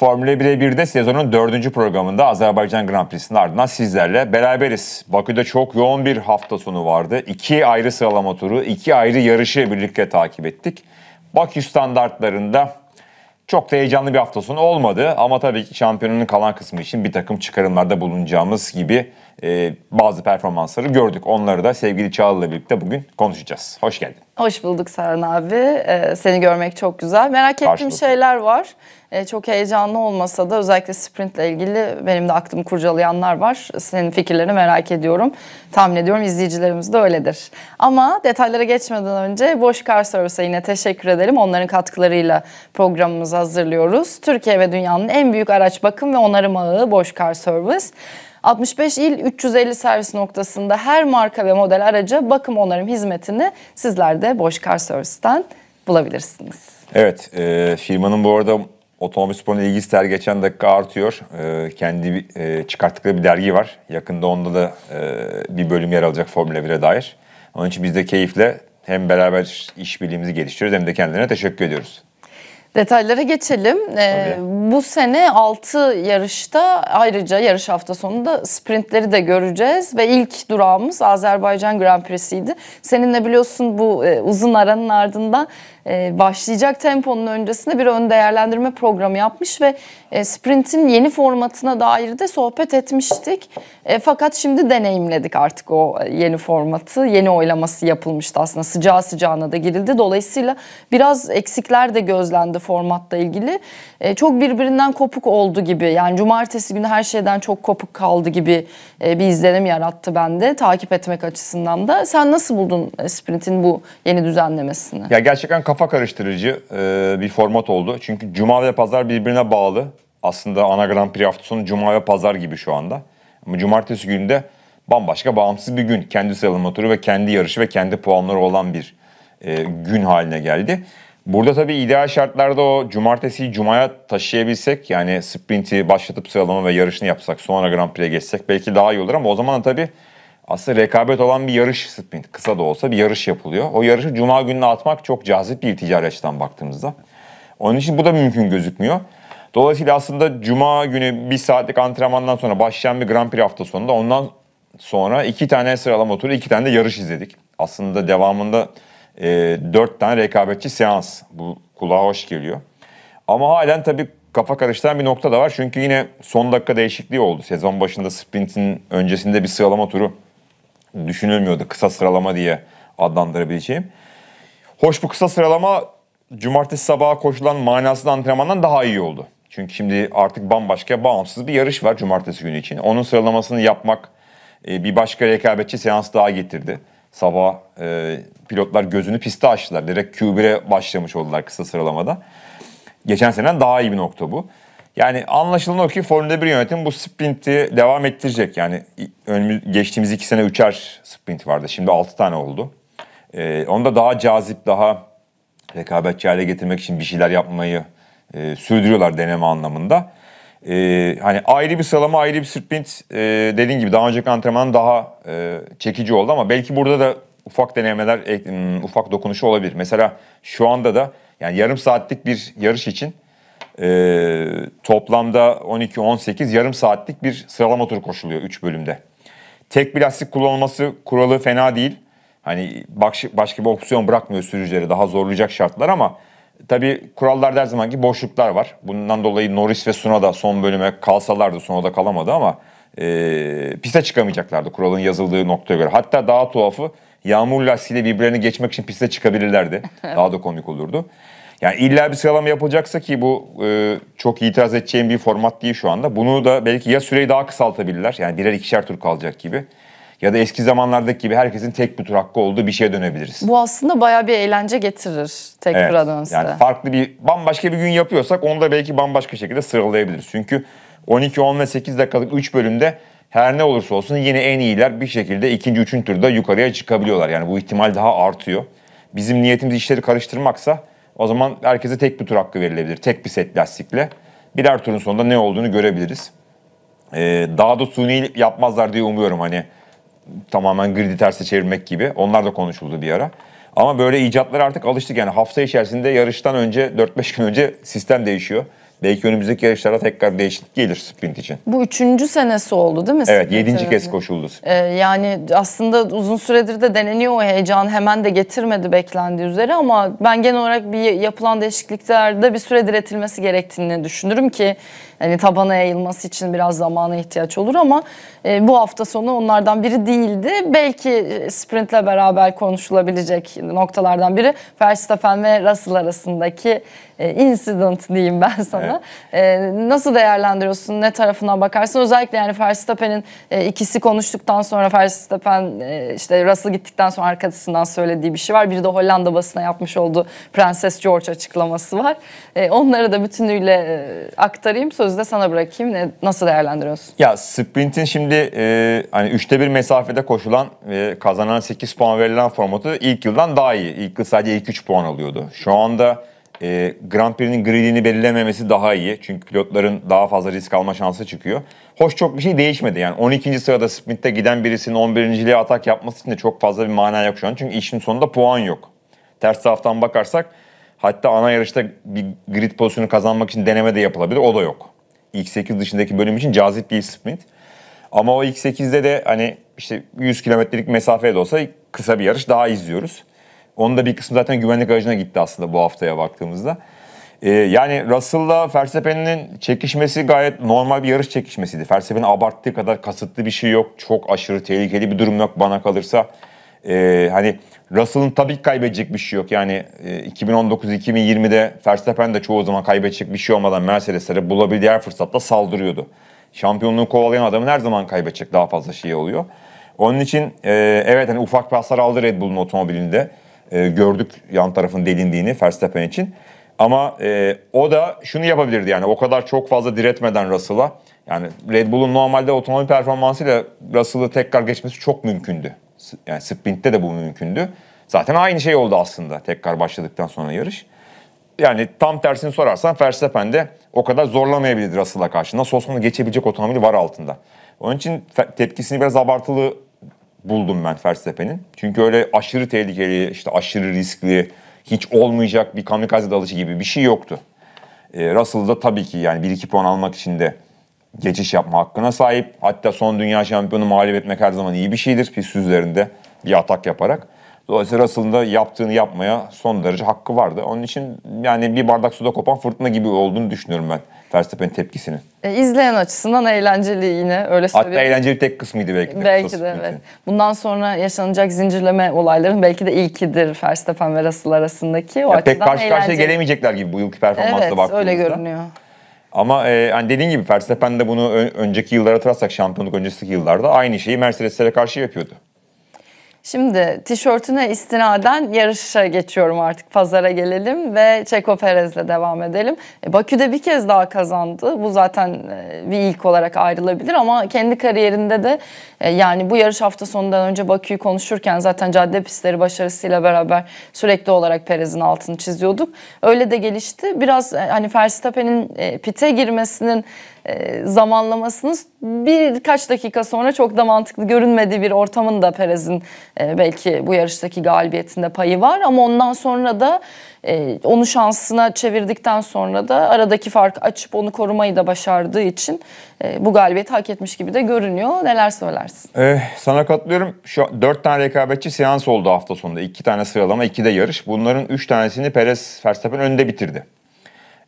Formula 1'e 1'de sezonun dördüncü programında Azerbaycan Grand Prix'sinin ardından sizlerle beraberiz. Bakü'de çok yoğun bir hafta sonu vardı. İki ayrı sıralama turu, iki ayrı yarışı birlikte takip ettik. Bakü standartlarında çok da heyecanlı bir hafta sonu olmadı ama tabii ki şampiyonunun kalan kısmı için bir takım çıkarımlarda bulunacağımız gibi e, bazı performansları gördük. Onları da sevgili Çağla'la birlikte bugün konuşacağız. Hoş geldin. Hoş bulduk Serhan abi. Ee, seni görmek çok güzel. Merak Karşılıklı. ettiğim şeyler var. Ee, çok heyecanlı olmasa da özellikle sprintle ilgili benim de aklımı kurcalayanlar var. Senin fikirlerini merak ediyorum. Tahmin ediyorum izleyicilerimiz de öyledir. Ama detaylara geçmeden önce Boş Car Service'e yine teşekkür edelim. Onların katkılarıyla programımızı hazırlıyoruz. Türkiye ve dünyanın en büyük araç bakım ve onarım ağı Boş Kar Service. 65 il 350 servis noktasında her marka ve model araca bakım onarım hizmetini sizler de Boş Kar Service'ten bulabilirsiniz. Evet e, firmanın bu arada otomobil sporuna ilgisi her geçen dakika artıyor. E, kendi e, çıkarttıkları bir dergi var. Yakında onda da e, bir bölüm yer alacak Formula 1'e dair. Onun için biz de keyifle hem beraber işbirliğimizi geliştiriyoruz hem de kendilerine teşekkür ediyoruz. Detaylara geçelim. Ee, bu sene 6 yarışta ayrıca yarış hafta sonunda sprintleri de göreceğiz ve ilk durağımız Azerbaycan Grand Prix'siydi. Seninle biliyorsun bu e, uzun aranın ardından e, başlayacak temponun öncesinde bir ön değerlendirme programı yapmış ve e, sprintin yeni formatına dair de sohbet etmiştik. E, fakat şimdi deneyimledik artık o e, yeni formatı. Yeni oylaması yapılmıştı aslında sıcağı sıcağına da girildi. Dolayısıyla biraz eksikler de gözlendi formatla ilgili. E, çok bir birbirinden kopuk oldu gibi yani cumartesi günü her şeyden çok kopuk kaldı gibi e, bir izlenim yarattı bende takip etmek açısından da. Sen nasıl buldun e, sprintin bu yeni düzenlemesini? Ya gerçekten kafa karıştırıcı e, bir format oldu. Çünkü cuma ve pazar birbirine bağlı. Aslında ana Grand Prix hafta sonu cuma ve pazar gibi şu anda. Ama cumartesi günü de bambaşka bağımsız bir gün. Kendi sıralama turu ve kendi yarışı ve kendi puanları olan bir gün haline geldi. Burada tabii ideal şartlarda o cumartesiyi cumaya taşıyabilsek yani sprinti başlatıp sıralama ve yarışını yapsak sonra Grand Prix'e geçsek belki daha iyi olur ama o zaman da tabii aslında rekabet olan bir yarış sprint kısa da olsa bir yarış yapılıyor. O yarışı cuma gününe atmak çok cazip bir ticari açıdan baktığımızda. Onun için bu da mümkün gözükmüyor. Dolayısıyla aslında cuma günü bir saatlik antrenmandan sonra başlayan bir Grand Prix hafta sonunda ondan sonra iki tane sıralama turu iki tane de yarış izledik. Aslında devamında e, ee, 4 tane rekabetçi seans. Bu kulağa hoş geliyor. Ama halen tabii kafa karıştıran bir nokta da var. Çünkü yine son dakika değişikliği oldu. Sezon başında sprintin öncesinde bir sıralama turu düşünülmüyordu. Kısa sıralama diye adlandırabileceğim. Hoş bu kısa sıralama cumartesi sabaha koşulan manasız antrenmandan daha iyi oldu. Çünkü şimdi artık bambaşka bağımsız bir yarış var cumartesi günü için. Onun sıralamasını yapmak e, bir başka rekabetçi seans daha getirdi. Sabah e, pilotlar gözünü piste açtılar. Direkt Q1'e başlamış oldular kısa sıralamada. Geçen seneden daha iyi bir nokta bu. Yani anlaşılan o ki Formula 1 yönetim bu sprinti devam ettirecek. Yani önümüz, geçtiğimiz iki sene üçer sprint vardı. Şimdi altı tane oldu. E, onu da daha cazip, daha rekabetçi hale getirmek için bir şeyler yapmayı e, sürdürüyorlar deneme anlamında. E, hani ayrı bir salama, ayrı bir sprint e, dediğin gibi daha önceki antrenman daha e, çekici oldu ama belki burada da ufak denemeler hmm, ufak dokunuşu olabilir. Mesela şu anda da yani yarım saatlik bir yarış için e, toplamda 12-18 yarım saatlik bir sıralama turu koşuluyor 3 bölümde. Tek bir lastik kullanılması kuralı fena değil. Hani baş, başka bir opsiyon bırakmıyor sürücüleri daha zorlayacak şartlar ama Tabii kurallar her zamanki boşluklar var. Bundan dolayı Norris ve da son bölüme kalsalardı sonra da kalamadı ama e, piste çıkamayacaklardı kuralın yazıldığı noktaya göre. Hatta daha tuhafı yağmur lastiğiyle birbirlerini geçmek için piste çıkabilirlerdi. daha da komik olurdu. Yani illa bir sıralama yapılacaksa ki bu e, çok itiraz edeceğim bir format değil şu anda. Bunu da belki ya süreyi daha kısaltabilirler. Yani birer ikişer tur kalacak gibi. Ya da eski zamanlardaki gibi herkesin tek bir tur hakkı olduğu bir şeye dönebiliriz. Bu aslında bayağı bir eğlence getirir tek evet, tura Yani farklı bir bambaşka bir gün yapıyorsak onu da belki bambaşka şekilde sıralayabiliriz. Çünkü 12, 10 ve 8 dakikalık 3 bölümde her ne olursa olsun yine en iyiler bir şekilde ikinci, üçüncü turda yukarıya çıkabiliyorlar. Yani bu ihtimal daha artıyor. Bizim niyetimiz işleri karıştırmaksa o zaman herkese tek bir tur hakkı verilebilir. Tek bir set lastikle. Birer turun sonunda ne olduğunu görebiliriz. Ee, daha da suni yapmazlar diye umuyorum hani tamamen gridi terse çevirmek gibi. Onlar da konuşuldu bir ara. Ama böyle icatlara artık alıştık yani hafta içerisinde yarıştan önce 4-5 gün önce sistem değişiyor. Belki önümüzdeki yarışlara tekrar değişiklik gelir sprint için. Bu üçüncü senesi oldu değil mi? Evet yedinci kez koşuldu. Ee, yani aslında uzun süredir de deneniyor o heyecan. Hemen de getirmedi beklendiği üzere ama ben genel olarak bir yapılan değişikliklerde bir süre diretilmesi gerektiğini düşünürüm ki hani tabana yayılması için biraz zamana ihtiyaç olur ama e, bu hafta sonu onlardan biri değildi. Belki e, sprintle beraber konuşulabilecek noktalardan biri Verstappen ve Russell arasındaki e, incident diyeyim ben sana. Evet. E, nasıl değerlendiriyorsun? Ne tarafına bakarsın? Özellikle yani Verstappen'in e, ikisi konuştuktan sonra Verstappen işte Russell gittikten sonra arkasından söylediği bir şey var. Bir de Hollanda basına yapmış olduğu Prenses George açıklaması var. Onları da bütünüyle aktarayım. Sözü de sana bırakayım. Nasıl değerlendiriyorsun? Ya sprintin şimdi e, hani üçte bir mesafede koşulan ve kazanan 8 puan verilen formatı ilk yıldan daha iyi. İlk yıl sadece ilk 3 puan alıyordu. Şu anda e, Grand Prix'nin gridini belirlememesi daha iyi. Çünkü pilotların daha fazla risk alma şansı çıkıyor. Hoş çok bir şey değişmedi. Yani 12. sırada sprintte giden birisinin 11. 11.liğe atak yapması için de çok fazla bir mana yok şu an. Çünkü işin sonunda puan yok. Ters taraftan bakarsak hatta ana yarışta bir grid pozisyonu kazanmak için deneme de yapılabilir. O da yok. İlk 8 dışındaki bölüm için cazip bir sprint. Ama o ilk 8'de de hani işte 100 kilometrelik mesafeye de olsa kısa bir yarış daha izliyoruz. Onun da bir kısmı zaten güvenlik aracına gitti aslında bu haftaya baktığımızda. E, yani Russell'la Fersepen'in çekişmesi gayet normal bir yarış çekişmesiydi. Verstappen'in abarttığı kadar kasıtlı bir şey yok. Çok aşırı tehlikeli bir durum yok bana kalırsa. E, hani Russell'ın tabii ki kaybedecek bir şey yok. Yani e, 2019-2020'de Fersepen de çoğu zaman kaybedecek bir şey olmadan Mercedes'lere bulabildiği her fırsatta saldırıyordu. Şampiyonluğu kovalayan adamın her zaman kaybedecek daha fazla şey oluyor. Onun için e, evet hani ufak bir hasar aldı Red Bull'un otomobilinde. E, gördük yan tarafın delindiğini Verstappen için. Ama e, o da şunu yapabilirdi yani o kadar çok fazla diretmeden Russell'a. Yani Red Bull'un normalde otomobil performansıyla Russell'ı tekrar geçmesi çok mümkündü. Yani sprintte de bu mümkündü. Zaten aynı şey oldu aslında tekrar başladıktan sonra yarış. Yani tam tersini sorarsan Verstappen de o kadar zorlamayabilirdi Russell'a karşı. Nasıl olsa onu geçebilecek otomobili var altında. Onun için tepkisini biraz abartılı buldum ben Verstappen'in. Çünkü öyle aşırı tehlikeli, işte aşırı riskli, hiç olmayacak bir kamikaze dalışı gibi bir şey yoktu. E, Russell da tabii ki yani 1-2 puan almak için de geçiş yapma hakkına sahip. Hatta son dünya şampiyonu mağlup etmek her zaman iyi bir şeydir pist üzerinde bir atak yaparak. Dolayısıyla aslında yaptığını yapmaya son derece hakkı vardı. Onun için yani bir bardak suda kopan fırtına gibi olduğunu düşünüyorum ben Verstappen'in tepkisini. E, izleyen açısından eğlenceli yine öyle söyleyeyim. Hatta eğlenceli tek kısmıydı belki de. Belki de evet. Bundan sonra yaşanacak zincirleme olayların belki de ilkidir Verstappen ve Russell arasındaki. O ya pek karşı eğlenceli. karşıya gelemeyecekler gibi bu yılki performansla evet, baktığımızda. Evet öyle görünüyor. Ama e, hani dediğin gibi Verstappen de bunu önceki yıllara hatırlarsak şampiyonluk öncesi yıllarda aynı şeyi Mercedes'lere karşı yapıyordu. Şimdi tişörtüne istinaden yarışa geçiyorum artık pazara gelelim ve Çeko Perez'le devam edelim. E, Bakü'de bir kez daha kazandı. Bu zaten e, bir ilk olarak ayrılabilir ama kendi kariyerinde de e, yani bu yarış hafta sonundan önce Bakü'yü konuşurken zaten cadde pistleri başarısıyla beraber sürekli olarak Perez'in altını çiziyorduk. Öyle de gelişti. Biraz hani Verstappen'in pite girmesinin zamanlamasını birkaç dakika sonra çok da mantıklı görünmediği bir ortamın da Perez'in e, belki bu yarıştaki galibiyetinde payı var ama ondan sonra da e, onu şansına çevirdikten sonra da aradaki farkı açıp onu korumayı da başardığı için e, bu galibiyeti hak etmiş gibi de görünüyor. Neler söylersin? Ee, sana katılıyorum. Şu an, tane rekabetçi seans oldu hafta sonunda. İki tane sıralama, iki de yarış. Bunların üç tanesini Perez Verstappen önde bitirdi.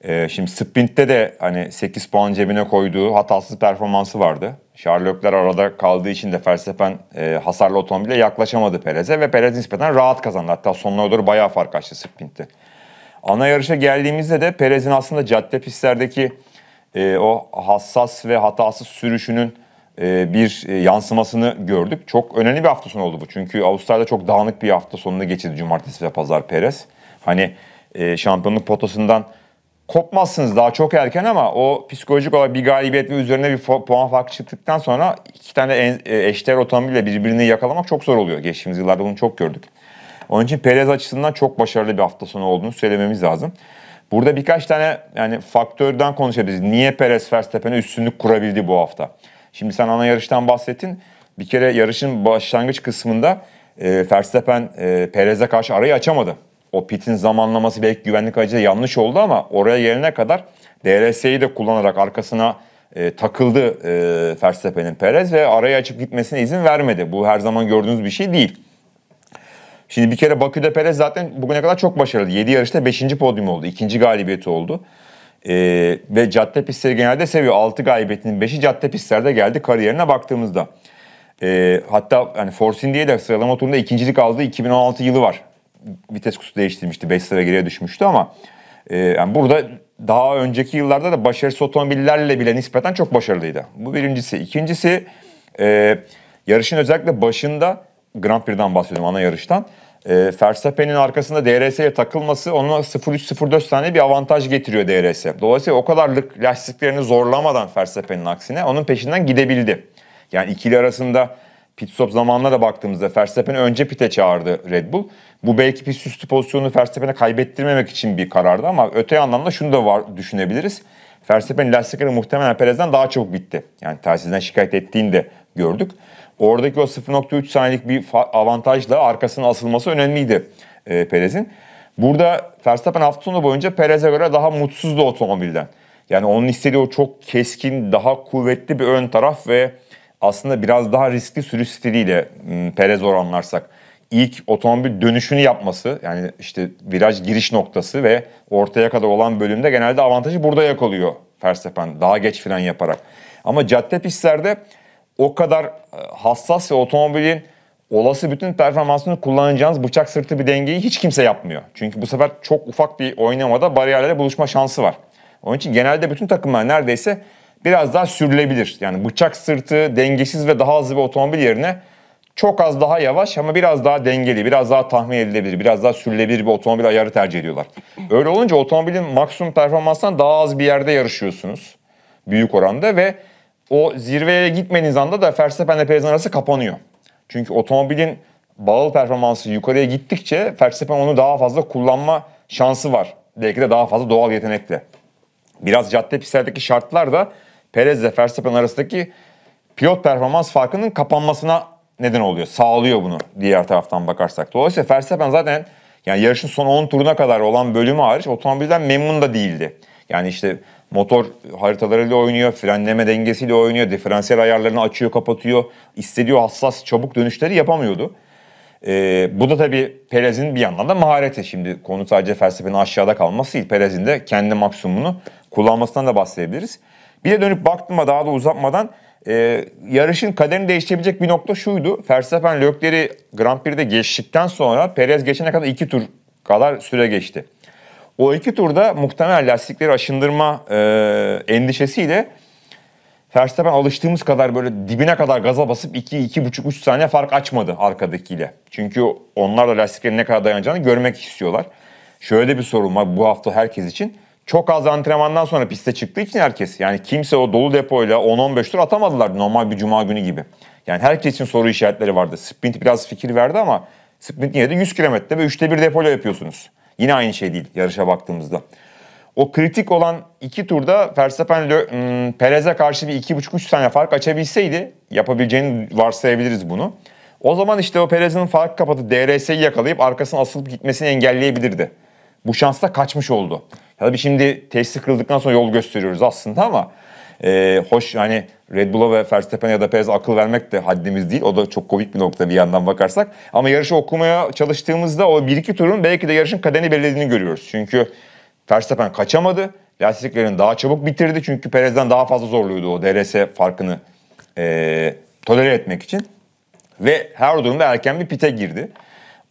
Ee, şimdi sprintte de hani 8 puan cebine koyduğu hatasız performansı vardı. Sherlockler arada kaldığı için de felsefen e, hasarlı otomobile yaklaşamadı Perez'e ve Perez nispeten rahat kazandı. Hatta sonuna doğru bayağı fark açtı sprintte. Ana yarışa geldiğimizde de Perez'in aslında cadde pistlerdeki e, o hassas ve hatasız sürüşünün e, bir e, yansımasını gördük. Çok önemli bir hafta sonu oldu bu. Çünkü Avustralya'da çok dağınık bir hafta sonunu geçirdi cumartesi ve pazar Perez. Hani e, şampiyonluk potasından kopmazsınız daha çok erken ama o psikolojik olarak bir galibiyet ve üzerine bir puan farkı çıktıktan sonra iki tane en, e, eşdeğer otomobille birbirini yakalamak çok zor oluyor. Geçtiğimiz yıllarda bunu çok gördük. Onun için Perez açısından çok başarılı bir hafta sonu olduğunu söylememiz lazım. Burada birkaç tane yani faktörden konuşabiliriz. Niye Perez Verstappen'e üstünlük kurabildi bu hafta? Şimdi sen ana yarıştan bahsettin. Bir kere yarışın başlangıç kısmında e, Verstappen e, Perez'e karşı arayı açamadı. O pitin zamanlaması belki güvenlik aracıyla yanlış oldu ama oraya gelene kadar DRS'yi de kullanarak arkasına e, takıldı e, Verstappen'in Perez ve arayı açıp gitmesine izin vermedi. Bu her zaman gördüğünüz bir şey değil. Şimdi bir kere Bakü'de Perez zaten bugüne kadar çok başarılı. 7 yarışta 5. podyum oldu. 2. galibiyeti oldu. E, ve cadde pistleri genelde seviyor. 6 galibiyetinin 5'i cadde pistlerde geldi kariyerine baktığımızda. E, hatta yani Force India'ya de sıralama turunda ikincilik aldığı 2016 yılı var vites kutusu değiştirmişti. 5 sıra geriye düşmüştü ama e, yani burada daha önceki yıllarda da başarısız otomobillerle bile nispeten çok başarılıydı. Bu birincisi. İkincisi e, yarışın özellikle başında Grand Prix'den bahsediyorum ana yarıştan. E, Verstappen'in arkasında DRS'ye takılması ona 0-3-0-4 saniye bir avantaj getiriyor DRS. Dolayısıyla o kadar lastiklerini zorlamadan Verstappen'in aksine onun peşinden gidebildi. Yani ikili arasında pit stop zamanına da baktığımızda Verstappen önce pite çağırdı Red Bull. Bu belki pist üstü pozisyonunu Verstappen'e kaybettirmemek için bir karardı ama öte yandan da şunu da var düşünebiliriz. Verstappen lastikleri muhtemelen Perez'den daha çabuk bitti. Yani telsizden şikayet ettiğini de gördük. Oradaki o 0.3 saniyelik bir avantajla arkasına asılması önemliydi e, Perez'in. Burada Verstappen hafta sonu boyunca Perez'e göre daha mutsuzdu otomobilden. Yani onun istediği o çok keskin, daha kuvvetli bir ön taraf ve aslında biraz daha riskli sürüş stiliyle ıı, Perez oranlarsak ilk otomobil dönüşünü yapması yani işte viraj giriş noktası ve ortaya kadar olan bölümde genelde avantajı burada yakalıyor Verstappen daha geç fren yaparak. Ama cadde pistlerde o kadar ıı, hassas ve otomobilin olası bütün performansını kullanacağınız bıçak sırtı bir dengeyi hiç kimse yapmıyor. Çünkü bu sefer çok ufak bir oynamada bariyerlere buluşma şansı var. Onun için genelde bütün takımlar neredeyse biraz daha sürülebilir. Yani bıçak sırtı dengesiz ve daha hızlı bir otomobil yerine çok az daha yavaş ama biraz daha dengeli, biraz daha tahmin edilebilir, biraz daha sürülebilir bir otomobil ayarı tercih ediyorlar. Öyle olunca otomobilin maksimum performansından daha az bir yerde yarışıyorsunuz büyük oranda ve o zirveye gitmeniz anda da Verstappen ile Perez'in arası kapanıyor. Çünkü otomobilin bağlı performansı yukarıya gittikçe Verstappen onu daha fazla kullanma şansı var. Belki de daha fazla doğal yetenekle. Biraz cadde pistlerdeki şartlar da Perez ile Verstappen arasındaki pilot performans farkının kapanmasına neden oluyor. Sağlıyor bunu diğer taraftan bakarsak. Dolayısıyla Verstappen zaten yani yarışın son 10 turuna kadar olan bölümü hariç otomobilden memnun da değildi. Yani işte motor haritalarıyla oynuyor, frenleme dengesiyle oynuyor, diferansiyel ayarlarını açıyor, kapatıyor. istediği hassas, çabuk dönüşleri yapamıyordu. Ee, bu da tabii Perez'in bir yandan da mahareti. Şimdi konu sadece felsefenin aşağıda kalması değil. Perez'in de kendi maksimumunu kullanmasından da bahsedebiliriz. Bir de dönüp baktığımda daha da uzatmadan e, yarışın kaderini değiştirebilecek bir nokta şuydu. Verstappen Leclerc'i Grand Prix'de geçtikten sonra Perez geçene kadar iki tur kadar süre geçti. O iki turda muhtemel lastikleri aşındırma e, endişesiyle Verstappen alıştığımız kadar böyle dibine kadar gaza basıp 2-2,5-3 saniye fark açmadı arkadakiyle. Çünkü onlar da lastiklerin ne kadar dayanacağını görmek istiyorlar. Şöyle bir sorun var bu hafta herkes için çok az antrenmandan sonra piste çıktığı için herkes yani kimse o dolu depoyla 10-15 tur atamadılar normal bir cuma günü gibi. Yani herkesin soru işaretleri vardı. Sprint biraz fikir verdi ama sprint yine de 100 kilometre ve 3'te 1 depoyla yapıyorsunuz. Yine aynı şey değil yarışa baktığımızda. O kritik olan iki turda Verstappen hmm, Perez'e karşı bir 2,5-3 saniye fark açabilseydi yapabileceğini varsayabiliriz bunu. O zaman işte o Perez'in fark kapatı DRS'yi yakalayıp arkasını asılıp gitmesini engelleyebilirdi bu şansla kaçmış oldu. Tabii şimdi tesis kırıldıktan sonra yol gösteriyoruz aslında ama e, hoş hani Red Bull'a ve Verstappen'e ya da Perez'e akıl vermek de haddimiz değil. O da çok komik bir nokta bir yandan bakarsak. Ama yarışı okumaya çalıştığımızda o 1-2 turun belki de yarışın kaderini belirlediğini görüyoruz. Çünkü Verstappen kaçamadı. Lastiklerini daha çabuk bitirdi. Çünkü Perez'den daha fazla zorluyordu o DRS farkını e, tolere etmek için. Ve her durumda erken bir pite girdi.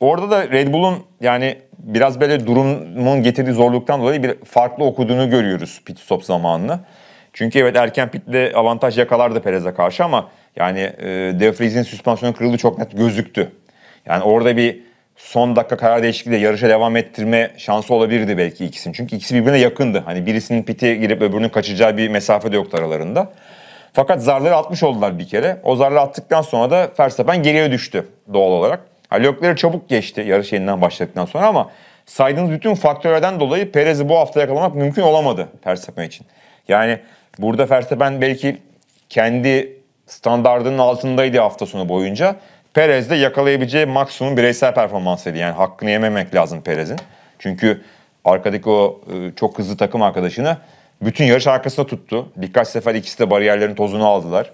Orada da Red Bull'un yani biraz böyle durumun getirdiği zorluktan dolayı bir farklı okuduğunu görüyoruz pit stop zamanını. Çünkü evet erken pitle avantaj yakalardı Perez'e karşı ama yani e, De Vries'in süspansiyonu kırıldı çok net gözüktü. Yani orada bir son dakika karar değişikliğiyle yarışa devam ettirme şansı olabilirdi belki ikisinin. Çünkü ikisi birbirine yakındı. Hani birisinin pite girip öbürünün kaçacağı bir mesafe de yoktu aralarında. Fakat zarları atmış oldular bir kere. O zarları attıktan sonra da Verstappen geriye düştü doğal olarak. Leclerc çabuk geçti yarış yeniden başladıktan sonra ama saydığınız bütün faktörlerden dolayı Perez'i bu hafta yakalamak mümkün olamadı Verstappen için. Yani burada Verstappen belki kendi standardının altındaydı hafta sonu boyunca. Perez de yakalayabileceği maksimum bireysel performansıydı. Yani hakkını yememek lazım Perez'in. Çünkü arkadaki o e, çok hızlı takım arkadaşını bütün yarış arkasında tuttu. Birkaç sefer ikisi de bariyerlerin tozunu aldılar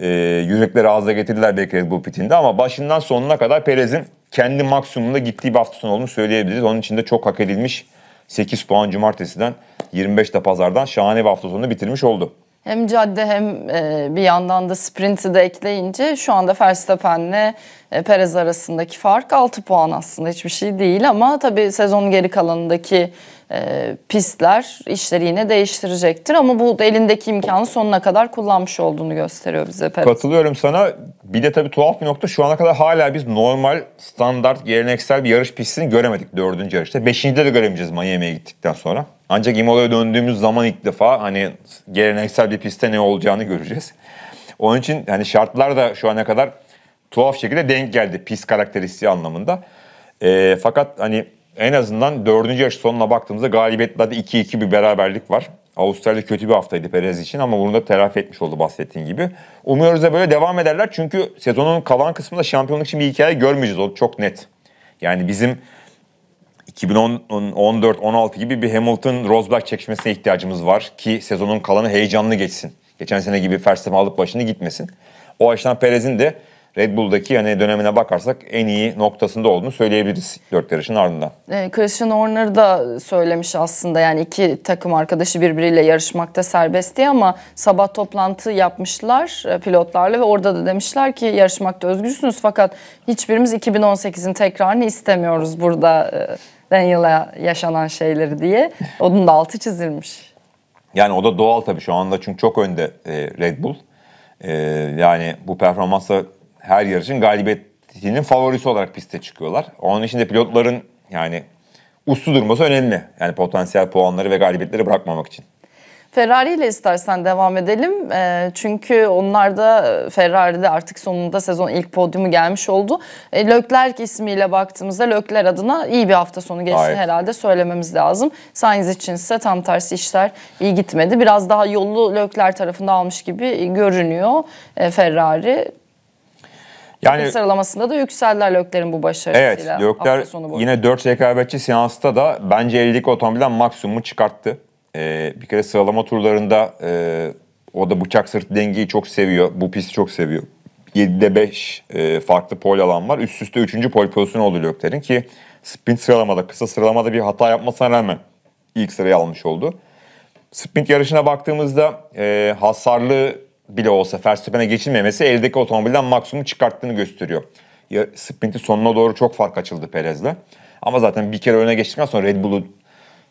e, yürekleri ağza getirdiler belki bu pitinde ama başından sonuna kadar Perez'in kendi maksimumunda gittiği bir hafta sonu olduğunu söyleyebiliriz. Onun için de çok hak edilmiş 8 puan cumartesiden 25 de pazardan şahane bir hafta sonunu bitirmiş oldu. Hem cadde hem e, bir yandan da sprinti de ekleyince şu anda Verstappen'le e, Perez arasındaki fark 6 puan aslında hiçbir şey değil ama tabii sezonun geri kalanındaki e, pistler işleri yine değiştirecektir. Ama bu elindeki imkanı sonuna kadar kullanmış olduğunu gösteriyor bize Pep. Katılıyorum sana. Bir de tabii tuhaf bir nokta şu ana kadar hala biz normal, standart, geleneksel bir yarış pistini göremedik dördüncü yarışta. Beşincide de göremeyeceğiz Miami'ye gittikten sonra. Ancak Imola'ya döndüğümüz zaman ilk defa hani geleneksel bir pistte ne olacağını göreceğiz. Onun için hani şartlar da şu ana kadar tuhaf şekilde denk geldi pist karakteristiği anlamında. E, fakat hani en azından dördüncü yaş sonuna baktığımızda galibiyetlerde 2-2 bir beraberlik var. Avustralya kötü bir haftaydı Perez için ama bunu da telafi etmiş oldu bahsettiğin gibi. Umuyoruz da böyle devam ederler çünkü sezonun kalan kısmında şampiyonluk için bir hikaye görmeyeceğiz o çok net. Yani bizim 2014-16 gibi bir Hamilton Rosberg çekişmesine ihtiyacımız var ki sezonun kalanı heyecanlı geçsin. Geçen sene gibi Verstappen alıp başını gitmesin. O açıdan Perez'in de Red Bull'daki hani dönemine bakarsak en iyi noktasında olduğunu söyleyebiliriz dört yarışın ardından. E, Christian Horner da söylemiş aslında yani iki takım arkadaşı birbiriyle yarışmakta serbest ama sabah toplantı yapmışlar e, pilotlarla ve orada da demişler ki yarışmakta özgürsünüz fakat hiçbirimiz 2018'in tekrarını istemiyoruz burada e, Daniel'a yaşanan şeyleri diye. Onun da altı çizilmiş. Yani o da doğal tabii şu anda çünkü çok önde e, Red Bull. yani bu performansa her yarışın galibiyetinin favorisi olarak piste çıkıyorlar. Onun için de pilotların yani uslu durması önemli. Yani potansiyel puanları ve galibiyetleri bırakmamak için. Ferrari ile istersen devam edelim. E, çünkü onlar da Ferrari'de artık sonunda sezon ilk podyumu gelmiş oldu. E, Leclerc ismiyle baktığımızda Leclerc adına iyi bir hafta sonu geçti Hayır. herhalde söylememiz lazım. Sainz için ise tam tersi işler iyi gitmedi. Biraz daha yolu Leclerc tarafında almış gibi görünüyor e, Ferrari. Yani, sıralamasında da yükseldiler Lökler'in bu başarısıyla. Evet Lökler yine 4 rekabetçi seansta da bence elindeki otomobilden maksimumu çıkarttı. Ee, bir kere sıralama turlarında e, o da bıçak sırt dengeyi çok seviyor. Bu pisti çok seviyor. 7'de 5 e, farklı pol alan var. Üst üste 3. pol pozisyonu oldu Lökler'in ki sprint sıralamada, kısa sıralamada bir hata yapmasına rağmen ilk sırayı almış oldu. Sprint yarışına baktığımızda e, hasarlı bile olsa Verstappen'e geçilmemesi eldeki otomobilden maksimum çıkarttığını gösteriyor. Ya sprinti sonuna doğru çok fark açıldı Perez'le. Ama zaten bir kere öne geçtikten sonra Red Bull'un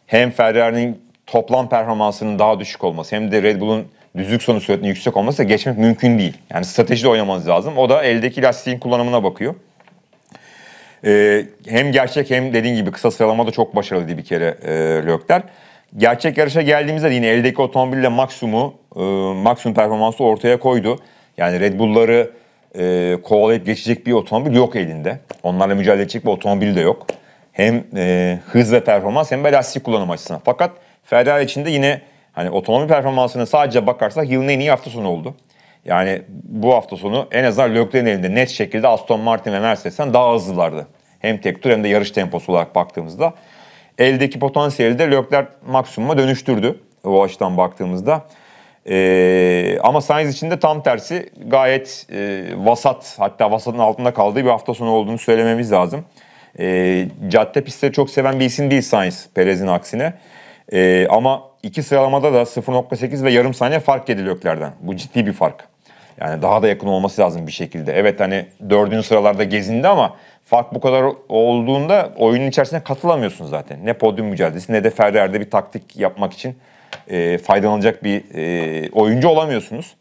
hem Ferrari'nin toplam performansının daha düşük olması hem de Red Bull'un düzlük sonu süratinin yüksek olması geçmek mümkün değil. Yani stratejide oynamanız lazım. O da eldeki lastiğin kullanımına bakıyor. Ee, hem gerçek hem dediğin gibi kısa sıralamada çok başarılıydı bir kere e, Lökler. Gerçek yarışa geldiğimizde yine eldeki otomobille maksimumu e, maksimum performansı ortaya koydu. Yani Red Bull'ları e, kovalayıp geçecek bir otomobil yok elinde. Onlarla mücadele edecek bir otomobil de yok. Hem e, hız ve performans hem de lastik kullanım açısından. Fakat Ferrari için de yine hani otomobil performansına sadece bakarsak yılın en iyi hafta sonu oldu. Yani bu hafta sonu en azından Leclerc'in elinde net şekilde Aston Martin ve Mercedes'ten daha hızlılardı. Hem tek tur hem de yarış temposu olarak baktığımızda. Eldeki potansiyeli de Leclerc maksimuma dönüştürdü o açıdan baktığımızda. Ee, ama Sainz için de tam tersi gayet e, vasat hatta vasatın altında kaldığı bir hafta sonu olduğunu söylememiz lazım. E, cadde pistleri çok seven bir isim değil Sainz Perez'in aksine. E, ama iki sıralamada da 0.8 ve yarım saniye fark yedi Lökler'den. Bu ciddi bir fark. Yani daha da yakın olması lazım bir şekilde. Evet hani dördüncü sıralarda gezindi ama fark bu kadar olduğunda oyunun içerisine katılamıyorsun zaten. Ne podyum mücadelesi ne de Ferrer'de bir taktik yapmak için e, faydalanacak bir e, oyuncu olamıyorsunuz.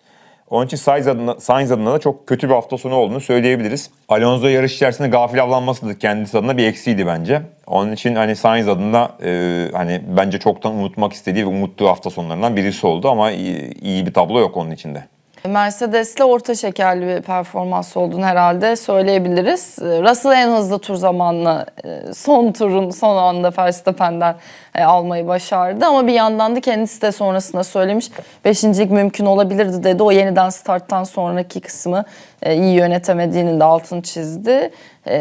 Onun için Sainz adına, Sainz adına da çok kötü bir hafta sonu olduğunu söyleyebiliriz. Alonso yarış içerisinde gafil avlanması da kendisi adına bir eksiydi bence. Onun için hani Sainz adına e, hani bence çoktan unutmak istediği ve unuttuğu hafta sonlarından birisi oldu ama iyi, iyi bir tablo yok onun içinde. Mercedes'le orta şekerli bir performans olduğunu herhalde söyleyebiliriz. Ee, Russell en hızlı tur zamanla e, son turun son anda Verstappen'den e, almayı başardı. Ama bir yandan da kendisi de sonrasında söylemiş. Beşincilik mümkün olabilirdi dedi. O yeniden starttan sonraki kısmı e, iyi yönetemediğinin de altını çizdi.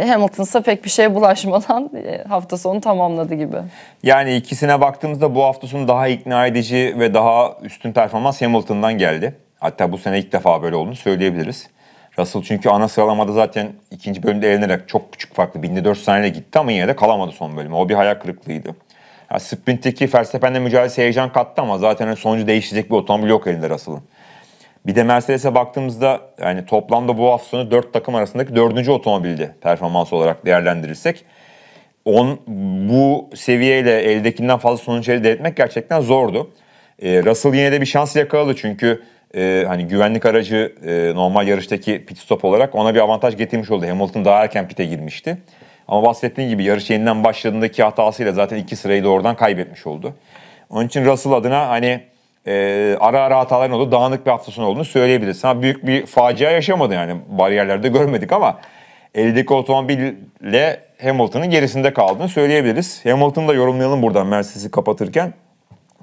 Hamilton ise pek bir şey bulaşmadan hafta sonu tamamladı gibi. Yani ikisine baktığımızda bu hafta sonu daha ikna edici ve daha üstün performans Hamilton'dan geldi. Hatta bu sene ilk defa böyle olduğunu söyleyebiliriz. Russell çünkü ana sıralamada zaten ikinci bölümde elenerek çok küçük farklı 1004 saniye gitti ama yine de kalamadı son bölüme. O bir hayal kırıklığıydı. Yani sprintteki Verstappen'le mücadelesi heyecan kattı ama zaten hani sonucu değişecek bir otomobil yok elinde Russell'ın. Bir de Mercedes'e baktığımızda yani toplamda bu hafta sonu 4 takım arasındaki 4. otomobildi performans olarak değerlendirirsek. On, bu seviyeyle eldekinden fazla sonuç elde etmek gerçekten zordu. E, Russell yine de bir şans yakaladı çünkü e, hani güvenlik aracı e, normal yarıştaki pit stop olarak ona bir avantaj getirmiş oldu. Hamilton daha erken pite girmişti. Ama bahsettiğim gibi yarış yeniden başladığındaki hatasıyla zaten iki sırayı doğrudan kaybetmiş oldu. Onun için Russell adına hani e, ara ara hataların oldu, dağınık bir hafta sonu olduğunu söyleyebiliriz. Ha, büyük bir facia yaşamadı yani bariyerlerde görmedik ama eldeki otomobille Hamilton'ın gerisinde kaldığını söyleyebiliriz. Hamilton'ı da yorumlayalım buradan Mercedes'i kapatırken.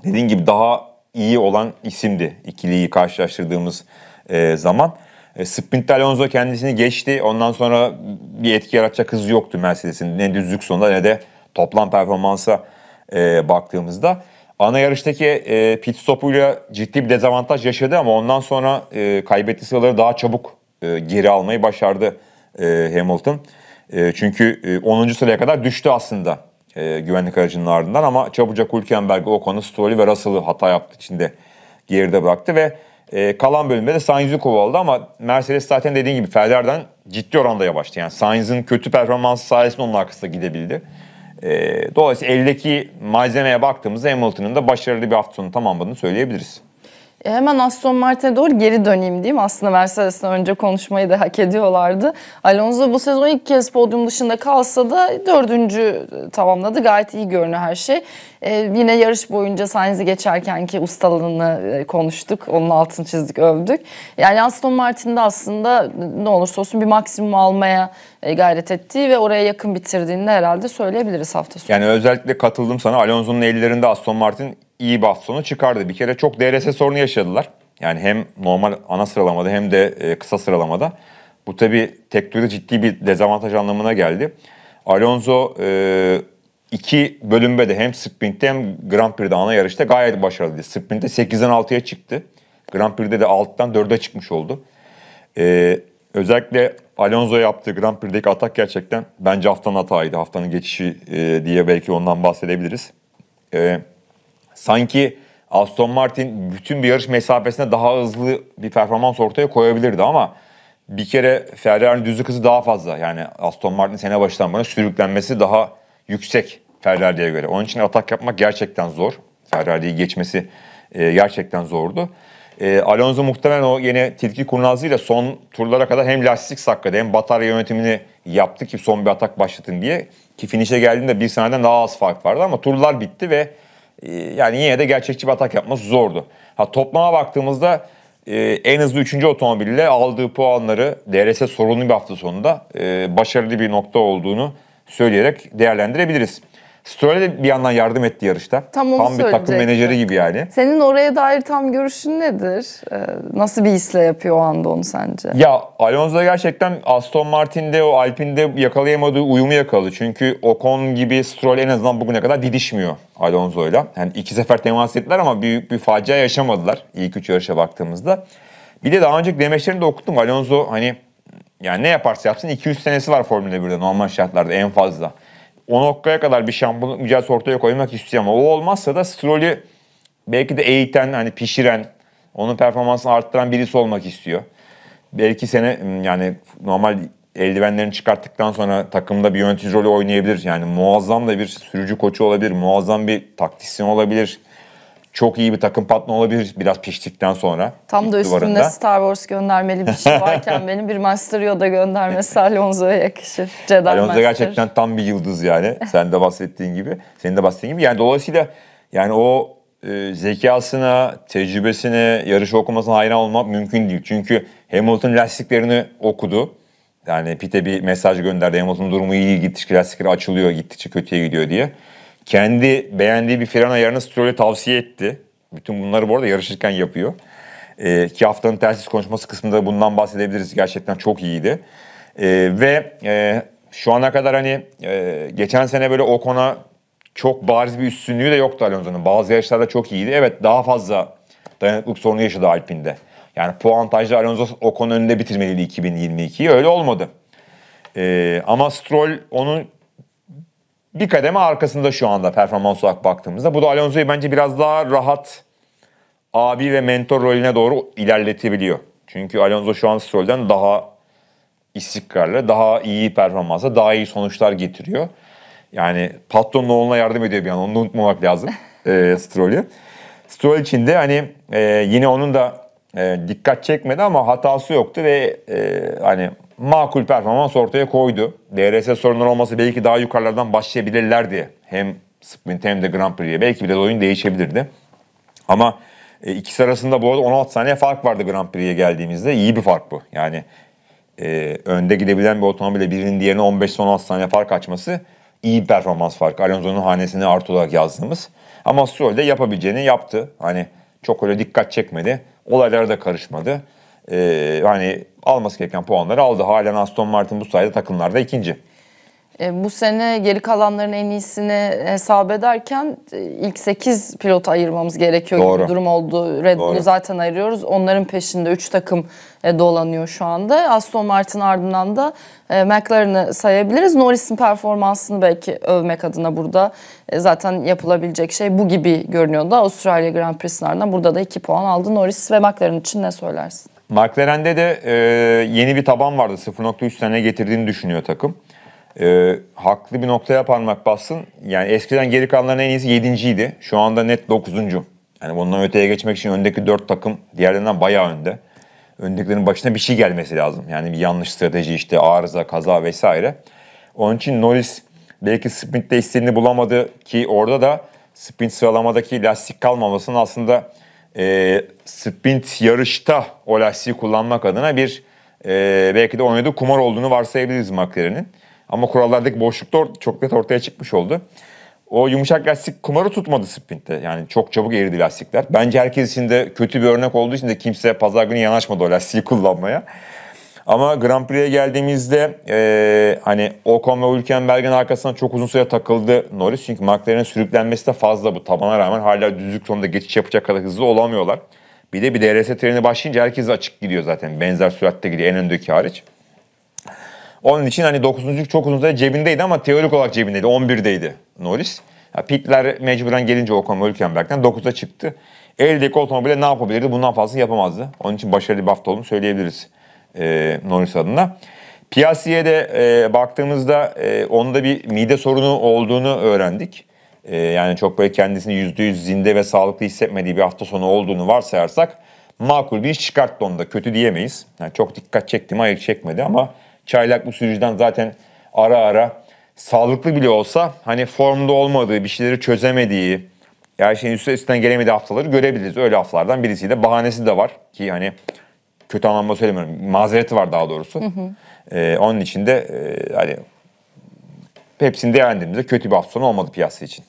Dediğim gibi daha iyi olan isimdi ikiliyi karşılaştırdığımız e, zaman. E, Sprint Alonso kendisini geçti. Ondan sonra bir etki yaratacak hızı yoktu Mercedes'in. Ne düzlük sonunda ne de toplam performansa e, baktığımızda. Ana yarıştaki e, pit stopuyla ciddi bir dezavantaj yaşadı ama ondan sonra e, kaybettiği sıraları daha çabuk e, geri almayı başardı e, Hamilton. E, çünkü e, 10. sıraya kadar düştü aslında e, güvenlik aracının ardından ama çabucak Hülkenberg, konu Stroll'ü ve Russell'ı hata yaptı içinde geride bıraktı ve e, kalan bölümde de Sainz'i kovaladı ama Mercedes zaten dediğin gibi Ferrari'den ciddi oranda yavaştı. Yani Sainz'in kötü performansı sayesinde onun arkasında gidebildi. E, dolayısıyla eldeki malzemeye baktığımızda Hamilton'ın da başarılı bir hafta sonu tamamladığını söyleyebiliriz. E, hemen Aston Martin'e doğru geri döneyim diyeyim. Aslında Mercedes'ten önce konuşmayı da hak ediyorlardı. Alonso bu sezon ilk kez podyum dışında kalsa da dördüncü e, tamamladı. Gayet iyi görünüyor her şey. E, yine yarış boyunca Sainz'i geçerken ki ustalığını e, konuştuk. Onun altını çizdik, övdük. Yani Aston Martin'de aslında ne olursa olsun bir maksimum almaya e, gayret ettiği ve oraya yakın bitirdiğini herhalde söyleyebiliriz hafta sonu. Yani özellikle katıldım sana. Alonso'nun ellerinde Aston Martin iyi bir hafta sonu çıkardı. Bir kere çok DRS sorunu yaşadılar. Yani hem normal ana sıralamada hem de e, kısa sıralamada. Bu tabi tek teknoloji ciddi bir dezavantaj anlamına geldi. Alonso e, iki bölümde de hem sprintte hem Grand Prix'de ana yarışta gayet başarılıydı. Sprintte 8'den 6'ya çıktı. Grand Prix'de de 6'dan 4'e çıkmış oldu. E, Özellikle Alonso yaptığı Grand Prix'deki atak gerçekten bence haftanın hataydı. Haftanın geçişi e, diye belki ondan bahsedebiliriz. E, sanki Aston Martin bütün bir yarış mesafesinde daha hızlı bir performans ortaya koyabilirdi ama bir kere Ferrari'nin düzü kızı daha fazla. Yani Aston Martin sene başından bana sürüklenmesi daha yüksek Ferrari'ye göre. Onun için atak yapmak gerçekten zor. Ferrari'yi geçmesi e, gerçekten zordu. E, Alonso muhtemelen o yeni tilki kurnazıyla son turlara kadar hem lastik sakladı hem batarya yönetimini yaptı ki son bir atak başlatın diye. Ki finişe geldiğinde bir saniyeden daha az fark vardı ama turlar bitti ve e, yani yine de gerçekçi bir atak yapması zordu. Ha toplama baktığımızda e, en hızlı 3. otomobille aldığı puanları DRS sorunlu bir hafta sonunda e, başarılı bir nokta olduğunu söyleyerek değerlendirebiliriz. Stroll'e de bir yandan yardım etti yarışta. Tam, onu tam bir takım menajeri gibi yani. Senin oraya dair tam görüşün nedir? Ee, nasıl bir hisle yapıyor o anda onu sence? Ya Alonso gerçekten Aston Martin'de o Alpine'de yakalayamadığı uyumu yakaladı. Çünkü Ocon gibi Stroll en azından bugüne kadar didişmiyor Alonso'yla. Yani iki sefer temas ettiler ama büyük bir facia yaşamadılar ilk üç yarışa baktığımızda. Bir de daha önceki demeçlerini de okuttum. Alonso hani yani ne yaparsa yapsın 200 senesi var Formula 1'de normal şartlarda en fazla o noktaya kadar bir şampiyonluk mücadelesi ortaya koymak istiyor ama o olmazsa da Stroll'i belki de eğiten, hani pişiren, onun performansını arttıran birisi olmak istiyor. Belki sene yani normal eldivenlerini çıkarttıktan sonra takımda bir yönetici rolü oynayabilir. Yani muazzam da bir sürücü koçu olabilir, muazzam bir taktisyen olabilir çok iyi bir takım patna olabilir biraz piştikten sonra. Tam da üstünde duvarında. Star Wars göndermeli bir şey varken benim bir Master Yoda göndermesi Alonso'ya yakışır. Jedi Alonso Master. gerçekten tam bir yıldız yani. Sen de bahsettiğin gibi. Senin de bahsettiğin gibi. Yani dolayısıyla yani o e, zekasına, tecrübesine, yarış okumasına hayran olmak mümkün değil. Çünkü Hamilton lastiklerini okudu. Yani Pite bir mesaj gönderdi. Hamilton durumu iyi, gittikçe lastikleri açılıyor, gittikçe kötüye gidiyor diye. Kendi beğendiği bir fren ayarını Stroll'e tavsiye etti. Bütün bunları bu arada yarışırken yapıyor. E, ki haftanın telsiz konuşması kısmında bundan bahsedebiliriz. Gerçekten çok iyiydi. E, ve e, şu ana kadar hani e, geçen sene böyle o çok bariz bir üstünlüğü de yoktu Alonso'nun. Bazı yarışlarda çok iyiydi. Evet daha fazla dayanıklık sorunu yaşadı Alpin'de. Yani puantajda Alonso o önünde bitirmeliydi 2022'yi. Öyle olmadı. Ee, ama Stroll onu bir kademe arkasında şu anda performans olarak baktığımızda. Bu da Alonso'yu bence biraz daha rahat abi ve mentor rolüne doğru ilerletebiliyor. Çünkü Alonso şu an Stroll'den daha istikrarlı, daha iyi performansa, daha iyi sonuçlar getiriyor. Yani patronun oğluna yardım ediyor bir an. Onu da unutmamak lazım e, Stroll'ü. Stroll için de hani e, yine onun da e, dikkat çekmedi ama hatası yoktu ve e, hani makul performans ortaya koydu. DRS sorunları olması belki daha yukarılardan başlayabilirlerdi. Hem sprint hem de Grand Prix'ye. Belki biraz oyun değişebilirdi. Ama e, ikisi arasında bu arada 16 saniye fark vardı Grand Prix'ye geldiğimizde. İyi bir fark bu. Yani e, önde gidebilen bir otomobile birinin diğerine 15-16 saniye fark açması iyi bir performans farkı. Alonso'nun hanesine artı olarak yazdığımız. Ama Stroll de yapabileceğini yaptı. Hani çok öyle dikkat çekmedi. Olaylara da karışmadı. E, hani alması gereken puanları aldı. Halen Aston Martin bu sayede takımlarda ikinci. E, bu sene geri kalanların en iyisini hesap ederken e, ilk 8 pilot ayırmamız gerekiyor Doğru. gibi bir durum oldu. Red Bull'u zaten ayırıyoruz. Onların peşinde 3 takım e, dolanıyor şu anda. Aston Martin ardından da e, McLaren'ı sayabiliriz. Norris'in performansını belki övmek adına burada e, zaten yapılabilecek şey bu gibi görünüyordu. Avustralya Grand Prix'sinden burada da 2 puan aldı. Norris ve McLaren için ne söylersin? McLaren'de de e, yeni bir taban vardı. 0.3 sene getirdiğini düşünüyor takım. E, haklı bir noktaya parmak bassın. Yani eskiden geri kalanların en iyisi 7.ydi. Şu anda net 9. Yani bundan öteye geçmek için öndeki 4 takım diğerlerinden bayağı önde. Öndekilerin başına bir şey gelmesi lazım. Yani bir yanlış strateji işte arıza, kaza vesaire. Onun için Norris belki sprintte istediğini bulamadı ki orada da sprint sıralamadaki lastik kalmamasının aslında e, sprint yarışta o lastiği kullanmak adına bir e, belki de oynadığı kumar olduğunu varsayabiliriz McLaren'in. Ama kurallardaki boşlukta çok net ortaya çıkmış oldu. O yumuşak lastik kumarı tutmadı sprintte. Yani çok çabuk eridi lastikler. Bence herkes için de kötü bir örnek olduğu için de kimse pazar günü yanaşmadı o lastiği kullanmaya. Ama Grand Prix'e geldiğimizde e, hani Ocon ve Hülkenberg'in arkasına çok uzun süre takıldı Norris. Çünkü McLaren'in sürüklenmesi de fazla bu tabana rağmen hala düzlük sonunda geçiş yapacak kadar hızlı olamıyorlar. Bir de bir DRS treni başlayınca herkes açık gidiyor zaten. Benzer süratte gidiyor en öndeki hariç. Onun için hani 9. çok uzun süre cebindeydi ama teorik olarak cebindeydi. 11'deydi Norris. Ya pitler mecburen gelince Ocon ve Hülkenberg'den 9'a çıktı. Eldeki otomobile ne yapabilirdi? Bundan fazla yapamazdı. Onun için başarılı bir hafta olduğunu söyleyebiliriz e, Norris adına. Piyasiye de e, baktığımızda e, onda bir mide sorunu olduğunu öğrendik. E, yani çok böyle kendisini yüzde yüz zinde ve sağlıklı hissetmediği bir hafta sonu olduğunu varsayarsak makul bir iş çıkarttı onda. Kötü diyemeyiz. Yani çok dikkat çekti mi ayık çekmedi ama çaylak bu sürücüden zaten ara ara sağlıklı bile olsa hani formda olmadığı, bir şeyleri çözemediği, her şeyin üstesinden gelemediği haftaları görebiliriz. Öyle haftalardan birisi de bahanesi de var ki hani kötü anlamda söylemiyorum. Mazereti var daha doğrusu. Hı hı. Ee, onun için de e, hani hepsini değerlendirdiğimizde kötü bir hafta sonu olmadı piyasa için.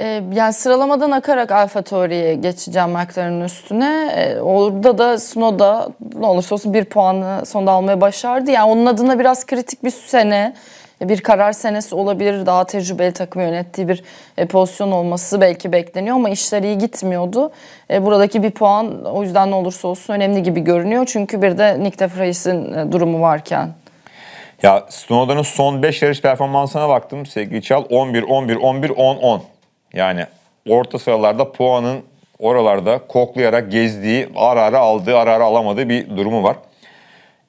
Ee, yani sıralamadan akarak Alfa Tauri'ye geçeceğim McLaren'ın üstüne. Ee, orada da Snow'da ne olursa olsun bir puanı sonda almaya başardı. Yani onun adına biraz kritik bir sene bir karar senesi olabilir. Daha tecrübeli takım yönettiği bir e, pozisyon olması belki bekleniyor ama işler iyi gitmiyordu. E, buradaki bir puan o yüzden ne olursa olsun önemli gibi görünüyor. Çünkü bir de Nick de Freys'in e, durumu varken. Ya Snowden'ın son 5 yarış performansına baktım sevgili Çal. 11, 11, 11, 10, 10. Yani orta sıralarda puanın oralarda koklayarak gezdiği, ara ara aldığı, ara ara alamadığı bir durumu var.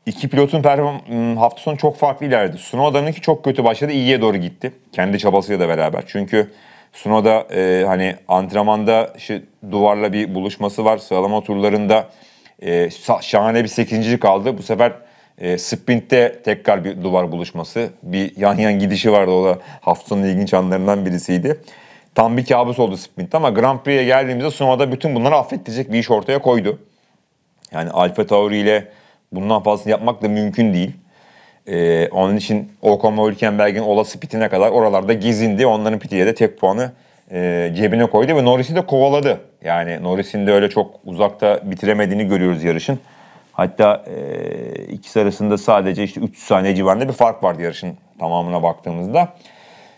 İki pilotun perform hmm, hafta sonu çok farklı ilerledi. Sunoda'nınki çok kötü başladı, iyiye doğru gitti. Kendi çabasıyla da beraber. Çünkü Sunoda e, hani antrenmanda şu duvarla bir buluşması var. Sıralama turlarında e, şahane bir sekincilik kaldı. Bu sefer e, sprintte tekrar bir duvar buluşması. Bir yan yan gidişi vardı. O da haftanın ilginç anlarından birisiydi. Tam bir kabus oldu sprintte ama Grand Prix'e geldiğimizde Sunoda bütün bunları affedecek bir iş ortaya koydu. Yani Alfa Tauri ile Bundan fazlasını yapmak da mümkün değil. Ee, onun için Okan Hülkenberg'in olası pitine kadar oralarda gezindi. Onların pitiyle de tek puanı e, cebine koydu ve Norris'i de kovaladı. Yani Norris'in de öyle çok uzakta bitiremediğini görüyoruz yarışın. Hatta e, ikisi arasında sadece işte 3 saniye civarında bir fark vardı yarışın tamamına baktığımızda.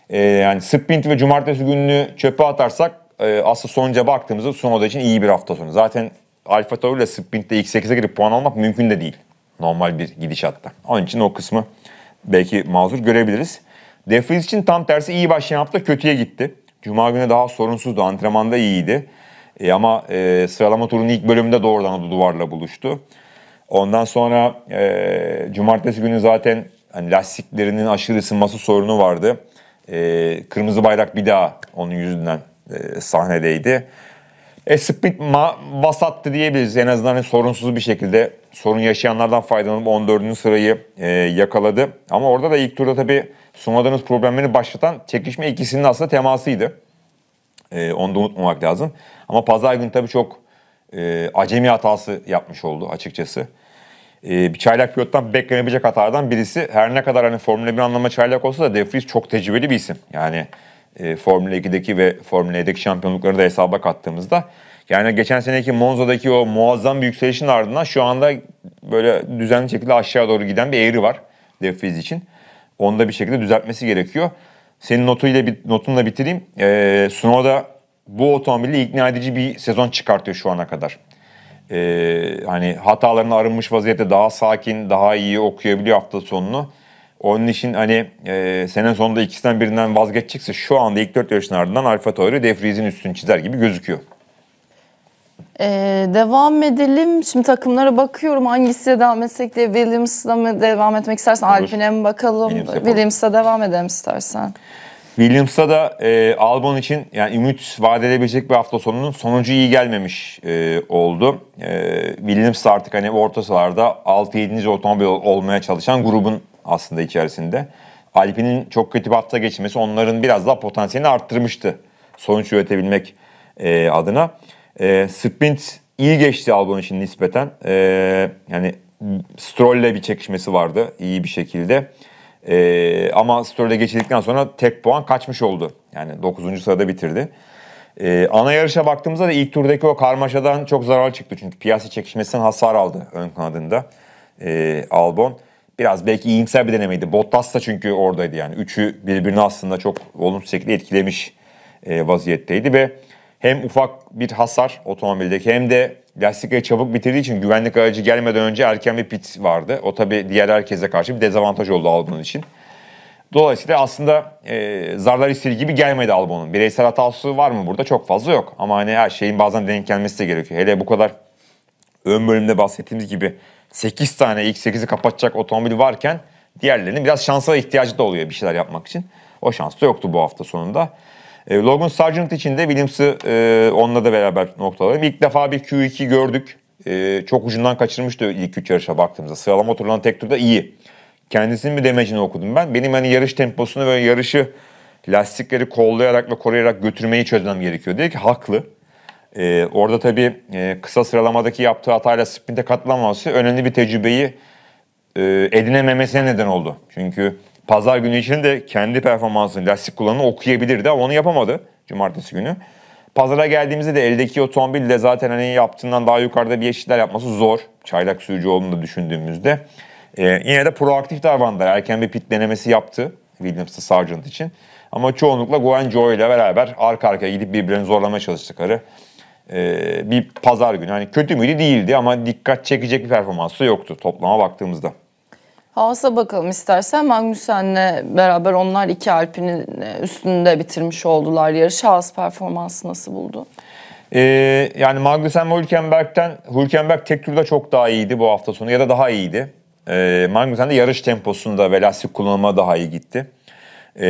E, yani sprint ve cumartesi gününü çöpe atarsak e, asıl sonuca baktığımızda Sunoda için iyi bir hafta sonu. Zaten Alfa Tauri'yle sprintte X8'e girip puan almak mümkün de değil. Normal bir gidişatta. Onun için o kısmı belki mazur görebiliriz. De için tam tersi iyi başlayan hafta kötüye gitti. Cuma günü daha sorunsuzdu. Antrenmanda iyiydi. E ama e, sıralama turunun ilk bölümünde doğrudan o duvarla buluştu. Ondan sonra e, cumartesi günü zaten hani lastiklerinin aşırı ısınması sorunu vardı. E, kırmızı bayrak bir daha onun yüzünden e, sahnedeydi. E, Smith ma- vasattı diyebiliriz. En azından hani sorunsuz bir şekilde sorun yaşayanlardan faydalanıp 14. sırayı e, yakaladı. Ama orada da ilk turda tabii sunmadığınız problemleri başlatan çekişme ikisinin aslında temasıydı. E, onu da unutmamak lazım. Ama pazar günü tabii çok e, acemi hatası yapmış oldu açıkçası. E, bir çaylak pilottan beklenebilecek hatalardan birisi. Her ne kadar hani Formula 1 anlamda çaylak olsa da De Vries çok tecrübeli bir isim. Yani e, Formula 2'deki ve Formula 1'deki şampiyonlukları da hesaba kattığımızda yani geçen seneki Monza'daki o muazzam bir yükselişin ardından şu anda böyle düzenli şekilde aşağı doğru giden bir eğri var Defriz için. Onu da bir şekilde düzeltmesi gerekiyor. Senin notuyla notunla bitireyim. E, Sunoda bu otomobili ikna edici bir sezon çıkartıyor şu ana kadar. E, hani hatalarını arınmış vaziyette daha sakin, daha iyi okuyabiliyor hafta sonunu. Onun için hani e, sene sonunda ikisinden birinden vazgeçecekse şu anda ilk dört yarışın ardından Alfa Tauri Defriz'in üstünü çizer gibi gözüküyor. Ee, devam edelim. Şimdi takımlara bakıyorum. Hangisiyle devam etsek diye Williams'la mı devam etmek istersen? Alpine'e mi bakalım? Williams'la devam edelim istersen. Williams'a da e, Albon için yani ümit vaat edebilecek bir hafta sonunun sonucu iyi gelmemiş e, oldu. E, Williams artık hani orta sahalarda 6-7. otomobil olmaya çalışan grubun aslında içerisinde. Alpin'in çok kötü bir hafta geçirmesi onların biraz daha potansiyelini arttırmıştı. Sonuç üretebilmek e, adına. E, sprint iyi geçti Albon için nispeten. E, yani Stroll'le bir çekişmesi vardı iyi bir şekilde. E, ama Stroll'e geçildikten sonra tek puan kaçmış oldu. Yani 9. sırada bitirdi. E, ana yarışa baktığımızda da ilk turdaki o karmaşadan çok zarar çıktı. Çünkü piyasa çekişmesinden hasar aldı ön kanadında e, Albon biraz belki iyimser bir denemeydi. Bottas da çünkü oradaydı yani. Üçü birbirini aslında çok olumsuz şekilde etkilemiş e, vaziyetteydi ve hem ufak bir hasar otomobildeki hem de lastikleri çabuk bitirdiği için güvenlik aracı gelmeden önce erken bir pit vardı. O tabi diğer herkese karşı bir dezavantaj oldu Albon'un için. Dolayısıyla aslında e, zarlar istediği gibi gelmedi Albon'un. Bireysel hatası var mı burada? Çok fazla yok. Ama hani her şeyin bazen denk gelmesi de gerekiyor. Hele bu kadar ön bölümde bahsettiğimiz gibi 8 tane ilk 8'i kapatacak otomobil varken diğerlerinin biraz şansa ihtiyacı da oluyor bir şeyler yapmak için. O şans da yoktu bu hafta sonunda. E, Logan Sargent için de Williams'ı e, onunla da beraber noktalayalım. İlk defa bir Q2 gördük. E, çok ucundan kaçırmıştı ilk 3 yarışa baktığımızda. Sıralama oturulan tek turda iyi. Kendisinin bir demecini okudum ben. Benim hani yarış temposunu ve yarışı lastikleri kollayarak ve koruyarak götürmeyi çözmem gerekiyor. Dedi ki haklı. E, orada tabii e, kısa sıralamadaki yaptığı hatayla sprinte katılamaması önemli bir tecrübeyi e, edinememesine neden oldu. Çünkü pazar günü için de kendi performansını, lastik kullanımını okuyabilirdi ama onu yapamadı cumartesi günü. Pazara geldiğimizde de eldeki de zaten hani yaptığından daha yukarıda bir eşitler yapması zor. Çaylak sürücü olduğunu da düşündüğümüzde. Ee, yine de proaktif davrandılar. Erken bir pit denemesi yaptı Williams'ta Sargent için. Ama çoğunlukla Guan Joe ile beraber arka arkaya gidip birbirini zorlamaya çalıştıkları e, bir pazar günü. Hani kötü müydü değildi ama dikkat çekecek bir performansı yoktu toplama baktığımızda. Haas'a bakalım istersen Magnussen'le beraber onlar iki Alpinin e, üstünde bitirmiş oldular yarış Haas performansı nasıl buldu? Ee, yani Magnussen ve Hülkenberg'den Hülkenberg tek turda çok daha iyiydi bu hafta sonu ya da daha iyiydi. Ee, Magnussen de yarış temposunda ve lastik kullanıma daha iyi gitti. Ee,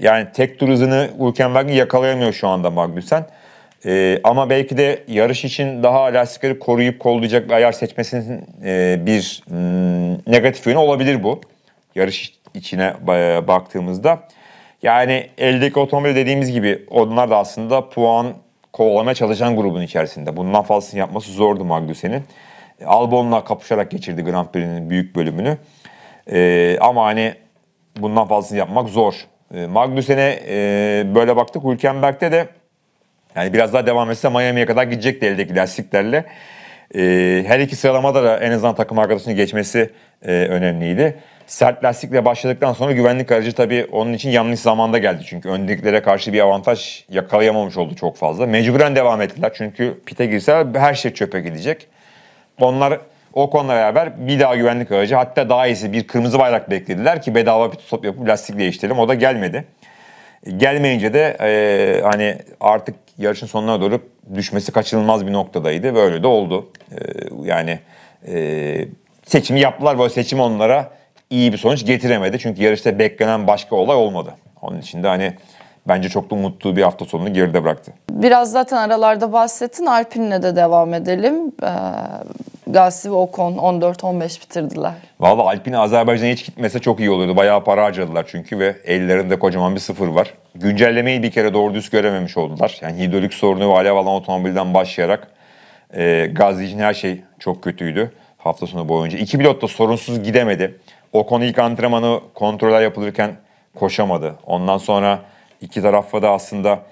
yani tek tur hızını Hülkenberg'in yakalayamıyor şu anda Magnussen. Ee, ama belki de yarış için daha lastikleri koruyup kollayacak bir ayar seçmesinin e, bir m, hmm, negatif yönü olabilir bu. Yarış içine baktığımızda. Yani eldeki otomobil dediğimiz gibi onlar da aslında puan kovalamaya çalışan grubun içerisinde. Bundan fazlasını yapması zordu Magnussen'in. Albon'la kapışarak geçirdi Grand Prix'nin büyük bölümünü. Ee, ama hani bundan fazlasını yapmak zor. Ee, Magnussen'e e, böyle baktık. Hülkenberg'de de yani biraz daha devam etse Miami'ye kadar gidecek de eldeki lastiklerle. Ee, her iki sıralamada da en azından takım arkadaşını geçmesi e, önemliydi. Sert lastikle başladıktan sonra güvenlik aracı tabii onun için yanlış zamanda geldi. Çünkü öndekilere karşı bir avantaj yakalayamamış oldu çok fazla. Mecburen devam ettiler çünkü pite girseler her şey çöpe gidecek. Onlar o konuda beraber bir daha güvenlik aracı hatta daha iyisi bir kırmızı bayrak beklediler ki bedava pit stop yapıp lastik değiştirelim. O da gelmedi. Gelmeyince de e, hani artık yarışın sonuna doğru düşmesi kaçınılmaz bir noktadaydı. Böyle de oldu. E, yani e, seçimi yaptılar ve seçim onlara iyi bir sonuç getiremedi. Çünkü yarışta beklenen başka olay olmadı. Onun için de hani bence çok da umutlu bir hafta sonunu geride bıraktı. Biraz zaten aralarda bahsettin. Alpin'le de devam edelim. Ee, Gassi ve Ocon 14-15 bitirdiler. Valla Alpin Azerbaycan'a hiç gitmese çok iyi oluyordu. Bayağı para harcadılar çünkü ve ellerinde kocaman bir sıfır var. Güncellemeyi bir kere doğru düz görememiş oldular. Yani hidrolik sorunu ve alev alan otomobilden başlayarak e, Gazi için her şey çok kötüydü hafta sonu boyunca. İki pilot da sorunsuz gidemedi. Ocon ilk antrenmanı kontroller yapılırken koşamadı. Ondan sonra İki tarafta da aslında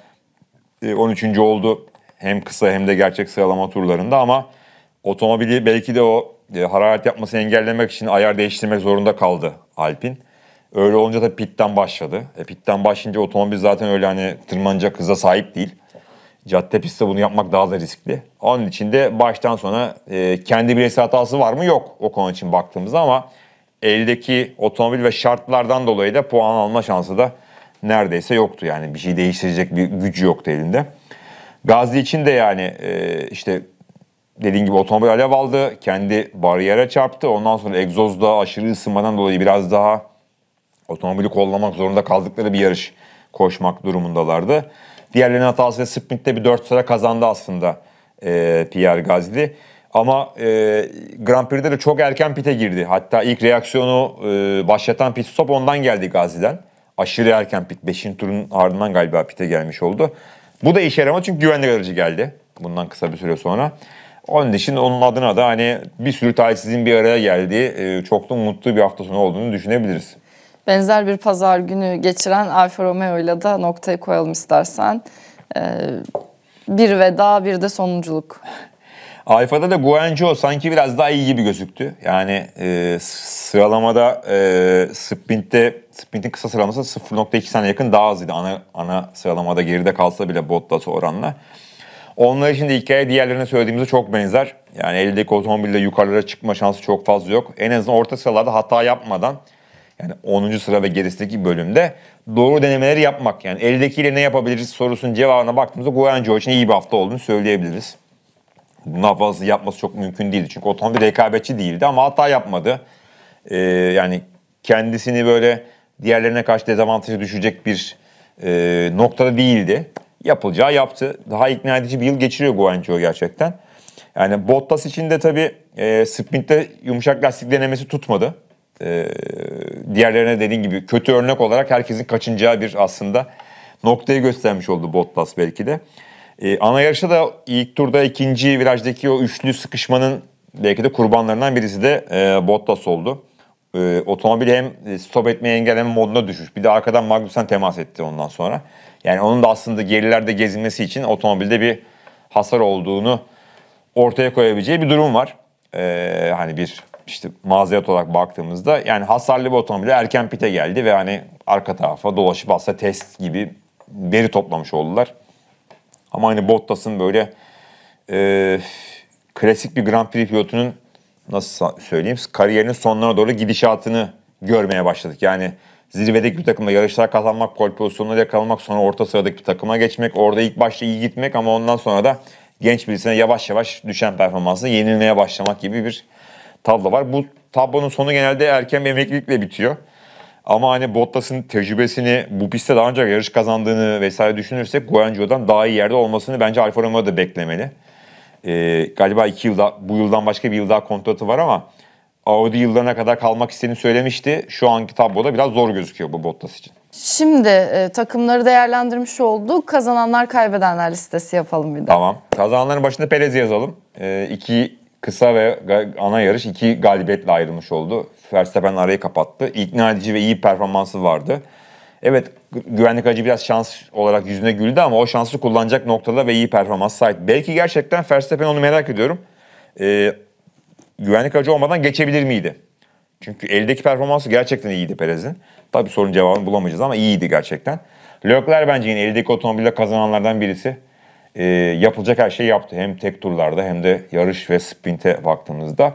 13. E, oldu hem kısa hem de gerçek sıralama turlarında ama otomobili belki de o e, hararet yapmasını engellemek için ayar değiştirmek zorunda kaldı Alpin. Öyle olunca da pitten başladı. E, pitten başlayınca otomobil zaten öyle hani tırmanacak hıza sahip değil. Cadde pistte bunu yapmak daha da riskli. Onun için de baştan sona e, kendi bireysel hatası var mı? Yok o konu için baktığımızda ama eldeki otomobil ve şartlardan dolayı da puan alma şansı da neredeyse yoktu. Yani bir şey değiştirecek bir gücü yoktu elinde. Gazi için de yani e, işte dediğim gibi otomobil alev aldı. Kendi bariyere çarptı. Ondan sonra egzozda aşırı ısınmadan dolayı biraz daha otomobili kollamak zorunda kaldıkları bir yarış koşmak durumundalardı. Diğerlerinin ve sprintte bir 4 sıra kazandı aslında e, Pierre Gasly. Ama e, Grand Prix'de de çok erken pite girdi. Hatta ilk reaksiyonu e, başlatan pit stop ondan geldi Gazi'den aşırı erken pit. 5. turun ardından galiba pite gelmiş oldu. Bu da işe yaramadı çünkü güvenlik aracı geldi. Bundan kısa bir süre sonra. Onun için onun adına da hani bir sürü talihsizin bir araya geldiği, e, çok da mutlu bir hafta sonu olduğunu düşünebiliriz. Benzer bir pazar günü geçiren Alfa Romeo'yla da noktayı koyalım istersen. Ee, bir veda, bir de sonunculuk. Ayfa'da da Guangzhou sanki biraz daha iyi gibi gözüktü. Yani e, sıralamada e, sprintte sprintin kısa sıralaması 0.2 saniye yakın daha azydı. Ana, ana sıralamada geride kalsa bile Bottas oranla. Onlar için de hikaye diğerlerine söylediğimizde çok benzer. Yani eldeki otomobille yukarılara çıkma şansı çok fazla yok. En azından orta sıralarda hata yapmadan yani 10. sıra ve gerisindeki bölümde doğru denemeleri yapmak. Yani eldekiyle ne yapabiliriz sorusunun cevabına baktığımızda Guangzhou için iyi bir hafta olduğunu söyleyebiliriz. Navas'ı yapması çok mümkün değildi. Çünkü o tam bir rekabetçi değildi ama hata yapmadı. Ee, yani kendisini böyle diğerlerine karşı dezavantajı düşecek bir e, noktada değildi. Yapılacağı yaptı. Daha ikna edici bir yıl geçiriyor Guanyu gerçekten. Yani Bottas için de tabii e, sprintte yumuşak lastik denemesi tutmadı. E, diğerlerine dediğim gibi kötü örnek olarak herkesin kaçınacağı bir aslında noktayı göstermiş oldu Bottas belki de. E, ana yarışta da ilk turda ikinci virajdaki o üçlü sıkışmanın belki de kurbanlarından birisi de e, Bottas oldu. E, otomobil hem e, stop etmeyi engelleme moduna düşmüş. Bir de arkadan Magnussen temas etti ondan sonra. Yani onun da aslında gerilerde gezinmesi için otomobilde bir hasar olduğunu ortaya koyabileceği bir durum var. E, hani bir işte mazeret olarak baktığımızda yani hasarlı bir otomobil erken pite geldi ve hani arka tarafa dolaşıp aslında test gibi veri toplamış oldular. Ama hani Bottas'ın böyle e, klasik bir Grand Prix pilotunun nasıl söyleyeyim kariyerinin sonlarına doğru gidişatını görmeye başladık. Yani zirvedeki bir takımda yarışlar kazanmak, pole pozisyonları yakalamak, sonra orta sıradaki bir takıma geçmek, orada ilk başta iyi gitmek ama ondan sonra da genç birisine yavaş yavaş düşen performansla yenilmeye başlamak gibi bir tablo var. Bu tablonun sonu genelde erken bir emeklilikle bitiyor. Ama hani Bottas'ın tecrübesini bu pistte daha önce yarış kazandığını vesaire düşünürsek Guanyu'dan daha iyi yerde olmasını bence Alfa Romeo da beklemeli. Ee, galiba iki yılda, bu yıldan başka bir yıl daha kontratı var ama Audi yıllarına kadar kalmak istediğini söylemişti. Şu anki tabloda biraz zor gözüküyor bu Bottas için. Şimdi e, takımları değerlendirmiş olduk. Kazananlar kaybedenler listesi yapalım bir de. Tamam. Kazananların başında Perez'i yazalım. E, iki kısa ve ana yarış iki galibiyetle ayrılmış oldu. Verstappen arayı kapattı. İkna edici ve iyi performansı vardı. Evet güvenlik acı biraz şans olarak yüzüne güldü ama o şansı kullanacak noktada ve iyi performans sahip. Belki gerçekten Verstappen onu merak ediyorum. Ee, güvenlik acı olmadan geçebilir miydi? Çünkü eldeki performansı gerçekten iyiydi Perez'in. Tabii sorun cevabını bulamayacağız ama iyiydi gerçekten. Leclerc bence yine eldeki otomobille kazananlardan birisi e, yapılacak her şeyi yaptı. Hem tek turlarda hem de yarış ve sprinte baktığımızda.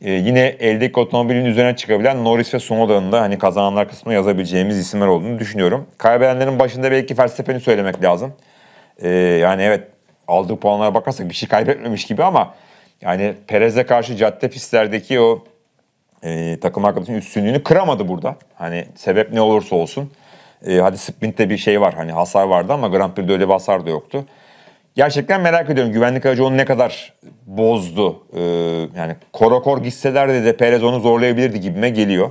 E, yine eldeki otomobilin üzerine çıkabilen Norris ve Sunoda'nın da hani kazananlar kısmına yazabileceğimiz isimler olduğunu düşünüyorum. Kaybedenlerin başında belki Verstappen'i söylemek lazım. E, yani evet aldığı puanlara bakarsak bir şey kaybetmemiş gibi ama yani Perez'e karşı cadde pistlerdeki o e, takım arkadaşının üstünlüğünü kıramadı burada. Hani sebep ne olursa olsun. E, hadi sprintte bir şey var hani hasar vardı ama Grand Prix'de öyle bir hasar da yoktu. Gerçekten merak ediyorum güvenlik aracı onu ne kadar bozdu. Ee, yani korakor gitseler de Perez onu zorlayabilirdi gibime geliyor.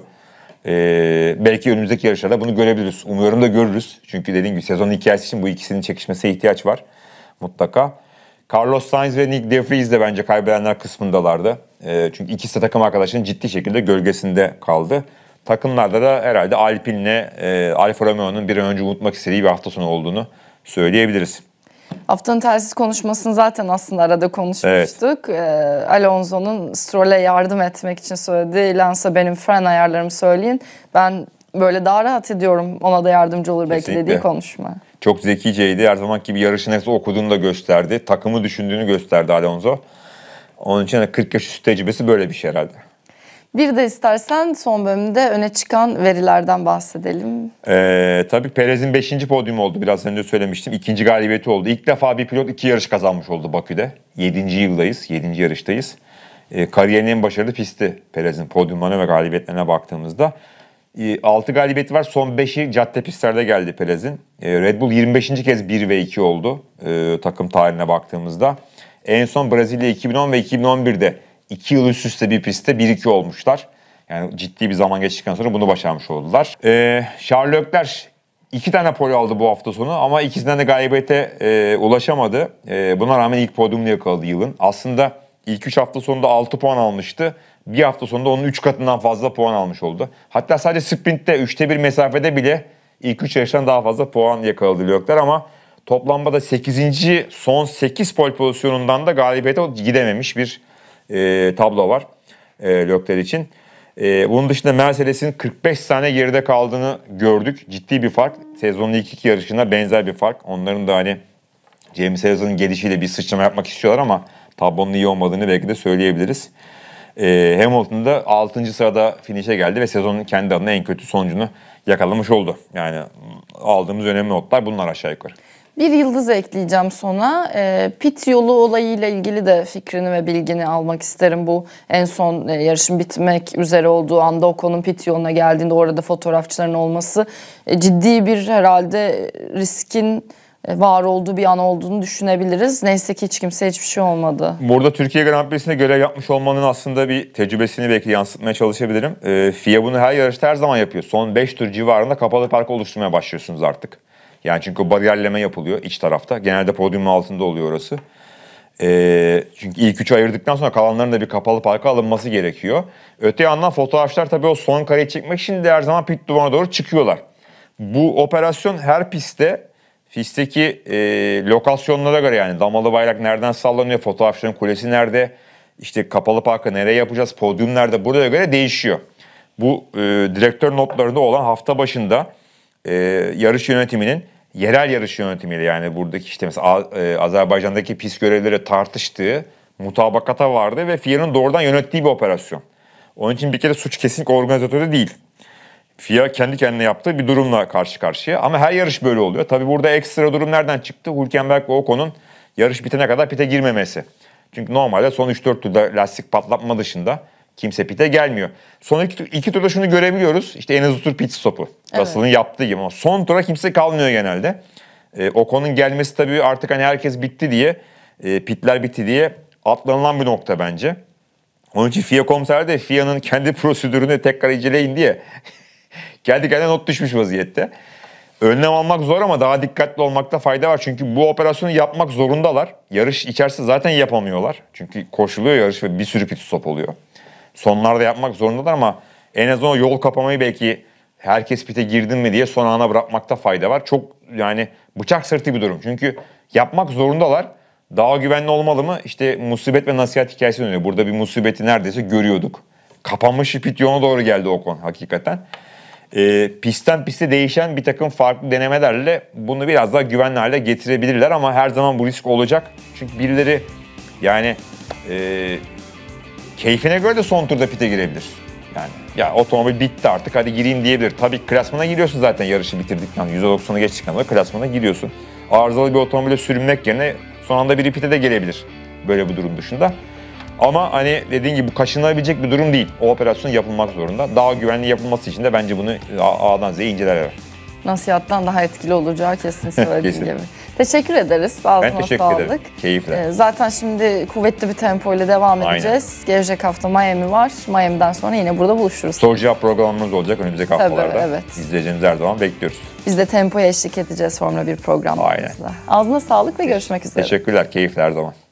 Ee, belki önümüzdeki yarışlarda bunu görebiliriz. Umuyorum da görürüz. Çünkü dediğim gibi sezonun hikayesi için bu ikisinin çekişmesi ihtiyaç var mutlaka. Carlos Sainz ve Nick De Vries de bence kaybedenler kısmındalardı. Ee, çünkü ikisi de takım arkadaşının ciddi şekilde gölgesinde kaldı. Takımlarda da herhalde Alpine'le e, Alfa Romeo'nun bir an önce unutmak istediği bir hafta sonu olduğunu söyleyebiliriz. Haftanın telsiz konuşmasını zaten aslında arada konuşmuştuk. Evet. E, Alonso'nun Stroll'e yardım etmek için söylediği Lance'a benim fren ayarlarımı söyleyin. Ben böyle daha rahat ediyorum ona da yardımcı olur belki Kesinlikle. dediği konuşma. Çok zekiceydi. Her zaman gibi yarışı nasıl okuduğunu da gösterdi. Takımı düşündüğünü gösterdi Alonso. Onun için 40 yaş üstü tecrübesi böyle bir şey herhalde. Bir de istersen son bölümde öne çıkan verilerden bahsedelim. Ee, tabii Perez'in 5. podyumu oldu biraz önce söylemiştim. İkinci galibiyeti oldu. İlk defa bir pilot iki yarış kazanmış oldu Bakü'de. 7. yıldayız, 7. yarıştayız. Ee, kariyerinin en başarılı pisti Perez'in podyumlarına ve galibiyetlerine baktığımızda. 6 ee, galibiyeti var. Son 5'i cadde pistlerde geldi Perez'in. Ee, Red Bull 25. kez 1 ve 2 oldu ee, takım tarihine baktığımızda. En son Brezilya 2010 ve 2011'de 2 yıl üst üste bir pistte 1-2 olmuşlar. Yani ciddi bir zaman geçtikten sonra bunu başarmış oldular. Ee, Charles Leclerc iki tane pole aldı bu hafta sonu ama ikisinden de galibiyete e, ulaşamadı. E, buna rağmen ilk podyumunu yakaladı yılın. Aslında ilk 3 hafta sonunda 6 puan almıştı. Bir hafta sonunda onun 3 katından fazla puan almış oldu. Hatta sadece sprintte 3'te 1 mesafede bile ilk 3 yarıştan daha fazla puan yakaladı Leclerc ama toplamda da 8. son 8 pol pozisyonundan da galibiyete gidememiş bir e, tablo var e, Lökler için. E, bunun dışında Mercedes'in 45 saniye geride kaldığını gördük. Ciddi bir fark. Sezonun ilk iki yarışına benzer bir fark. Onların da hani James Harrison'ın gelişiyle bir sıçrama yapmak istiyorlar ama tablonun iyi olmadığını belki de söyleyebiliriz. E, Hamilton da 6. sırada finişe geldi ve sezonun kendi adına en kötü sonucunu yakalamış oldu. Yani aldığımız önemli notlar bunlar aşağı yukarı. Bir yıldız ekleyeceğim sona. E, pit yolu olayıyla ilgili de fikrini ve bilgini almak isterim. Bu en son e, yarışın bitmek üzere olduğu anda o konun pit yoluna geldiğinde orada fotoğrafçıların olması e, ciddi bir herhalde riskin e, var olduğu bir an olduğunu düşünebiliriz. Neyse ki hiç kimse hiçbir şey olmadı. Burada Türkiye Grand Prix'sine görev yapmış olmanın aslında bir tecrübesini belki yansıtmaya çalışabilirim. E, FIA bunu her yarışta her zaman yapıyor. Son 5 tur civarında kapalı park oluşturmaya başlıyorsunuz artık. Yani çünkü o bariyerleme yapılıyor iç tarafta. Genelde podyumun altında oluyor orası. E, çünkü ilk üçü ayırdıktan sonra kalanların da bir kapalı parka alınması gerekiyor. Öte yandan fotoğrafçılar tabii o son kareyi çekmek için de her zaman pit duvarına doğru çıkıyorlar. Bu operasyon her pistte Fis'teki e, lokasyonlara göre yani damalı bayrak nereden sallanıyor, fotoğrafçının kulesi nerede, işte kapalı parkı nereye yapacağız, podyum nerede buraya göre değişiyor. Bu e, direktör notlarında olan hafta başında e, yarış yönetiminin yerel yarış yönetimiyle yani buradaki işte mesela e, Azerbaycan'daki pis görevleri tartıştığı mutabakata vardı ve FIA'nın doğrudan yönettiği bir operasyon. Onun için bir kere suç kesinlikle organizatörü değil. FIA kendi kendine yaptığı bir durumla karşı karşıya. Ama her yarış böyle oluyor. Tabi burada ekstra durum nereden çıktı? Hülkenberg ve Ocon'un yarış bitene kadar pite girmemesi. Çünkü normalde son 3-4 turda lastik patlatma dışında Kimse pite gelmiyor. Son iki, iki turda şunu görebiliyoruz. İşte en hızlı tur pit stopu. Evet. Russell'ın yaptığı gibi ama son tura kimse kalmıyor genelde. E, Ocon'un gelmesi tabii artık hani herkes bitti diye, e, pitler bitti diye atlanılan bir nokta bence. Onun için FIA komiseri de FIA'nın kendi prosedürünü tekrar inceleyin diye kendi kendine not düşmüş vaziyette. Önlem almak zor ama daha dikkatli olmakta fayda var. Çünkü bu operasyonu yapmak zorundalar. Yarış içerisinde zaten yapamıyorlar. Çünkü koşuluyor yarış ve bir sürü pit stop oluyor sonlarda yapmak zorundalar ama en azından yol kapamayı belki herkes pite girdin mi diye son ana bırakmakta fayda var. Çok yani bıçak sırtı bir durum. Çünkü yapmak zorundalar. Daha güvenli olmalı mı? İşte musibet ve nasihat hikayesi dönüyor. Burada bir musibeti neredeyse görüyorduk. Kapanmış pit yona doğru geldi o konu hakikaten. E, pistten piste değişen bir takım farklı denemelerle bunu biraz daha güvenli hale getirebilirler ama her zaman bu risk olacak. Çünkü birileri yani e, Keyfine göre de son turda pite girebilir. Yani ya otomobil bitti artık hadi gireyim diyebilir. Tabii klasmana giriyorsun zaten yarışı bitirdikten %90'ı geçtikten sonra klasmana giriyorsun. Arızalı bir otomobile sürünmek yerine son anda biri pite de gelebilir böyle bir durum dışında. Ama hani dediğin gibi kaşınabilecek bir durum değil. O operasyon yapılmak zorunda. Daha güvenli yapılması için de bence bunu A'dan Z'ye incelerler nasihattan daha etkili olacağı kesin söylediğim gibi. Teşekkür ederiz. Ağzına ben teşekkür sağlık. ederim. Keyifle. Ee, zaten şimdi kuvvetli bir tempo ile devam edeceğiz. Aynen. Gelecek hafta Miami var. Miami'den sonra yine burada buluşuruz. Soru programımız olacak önümüzdeki Tabii, haftalarda. Evet. İzleyeceğimiz her zaman bekliyoruz. Biz de tempoya eşlik edeceğiz Formula 1 programımızla. Aynen. Ağzına sağlık ve görüşmek üzere. Teşekkürler. keyifler zaman.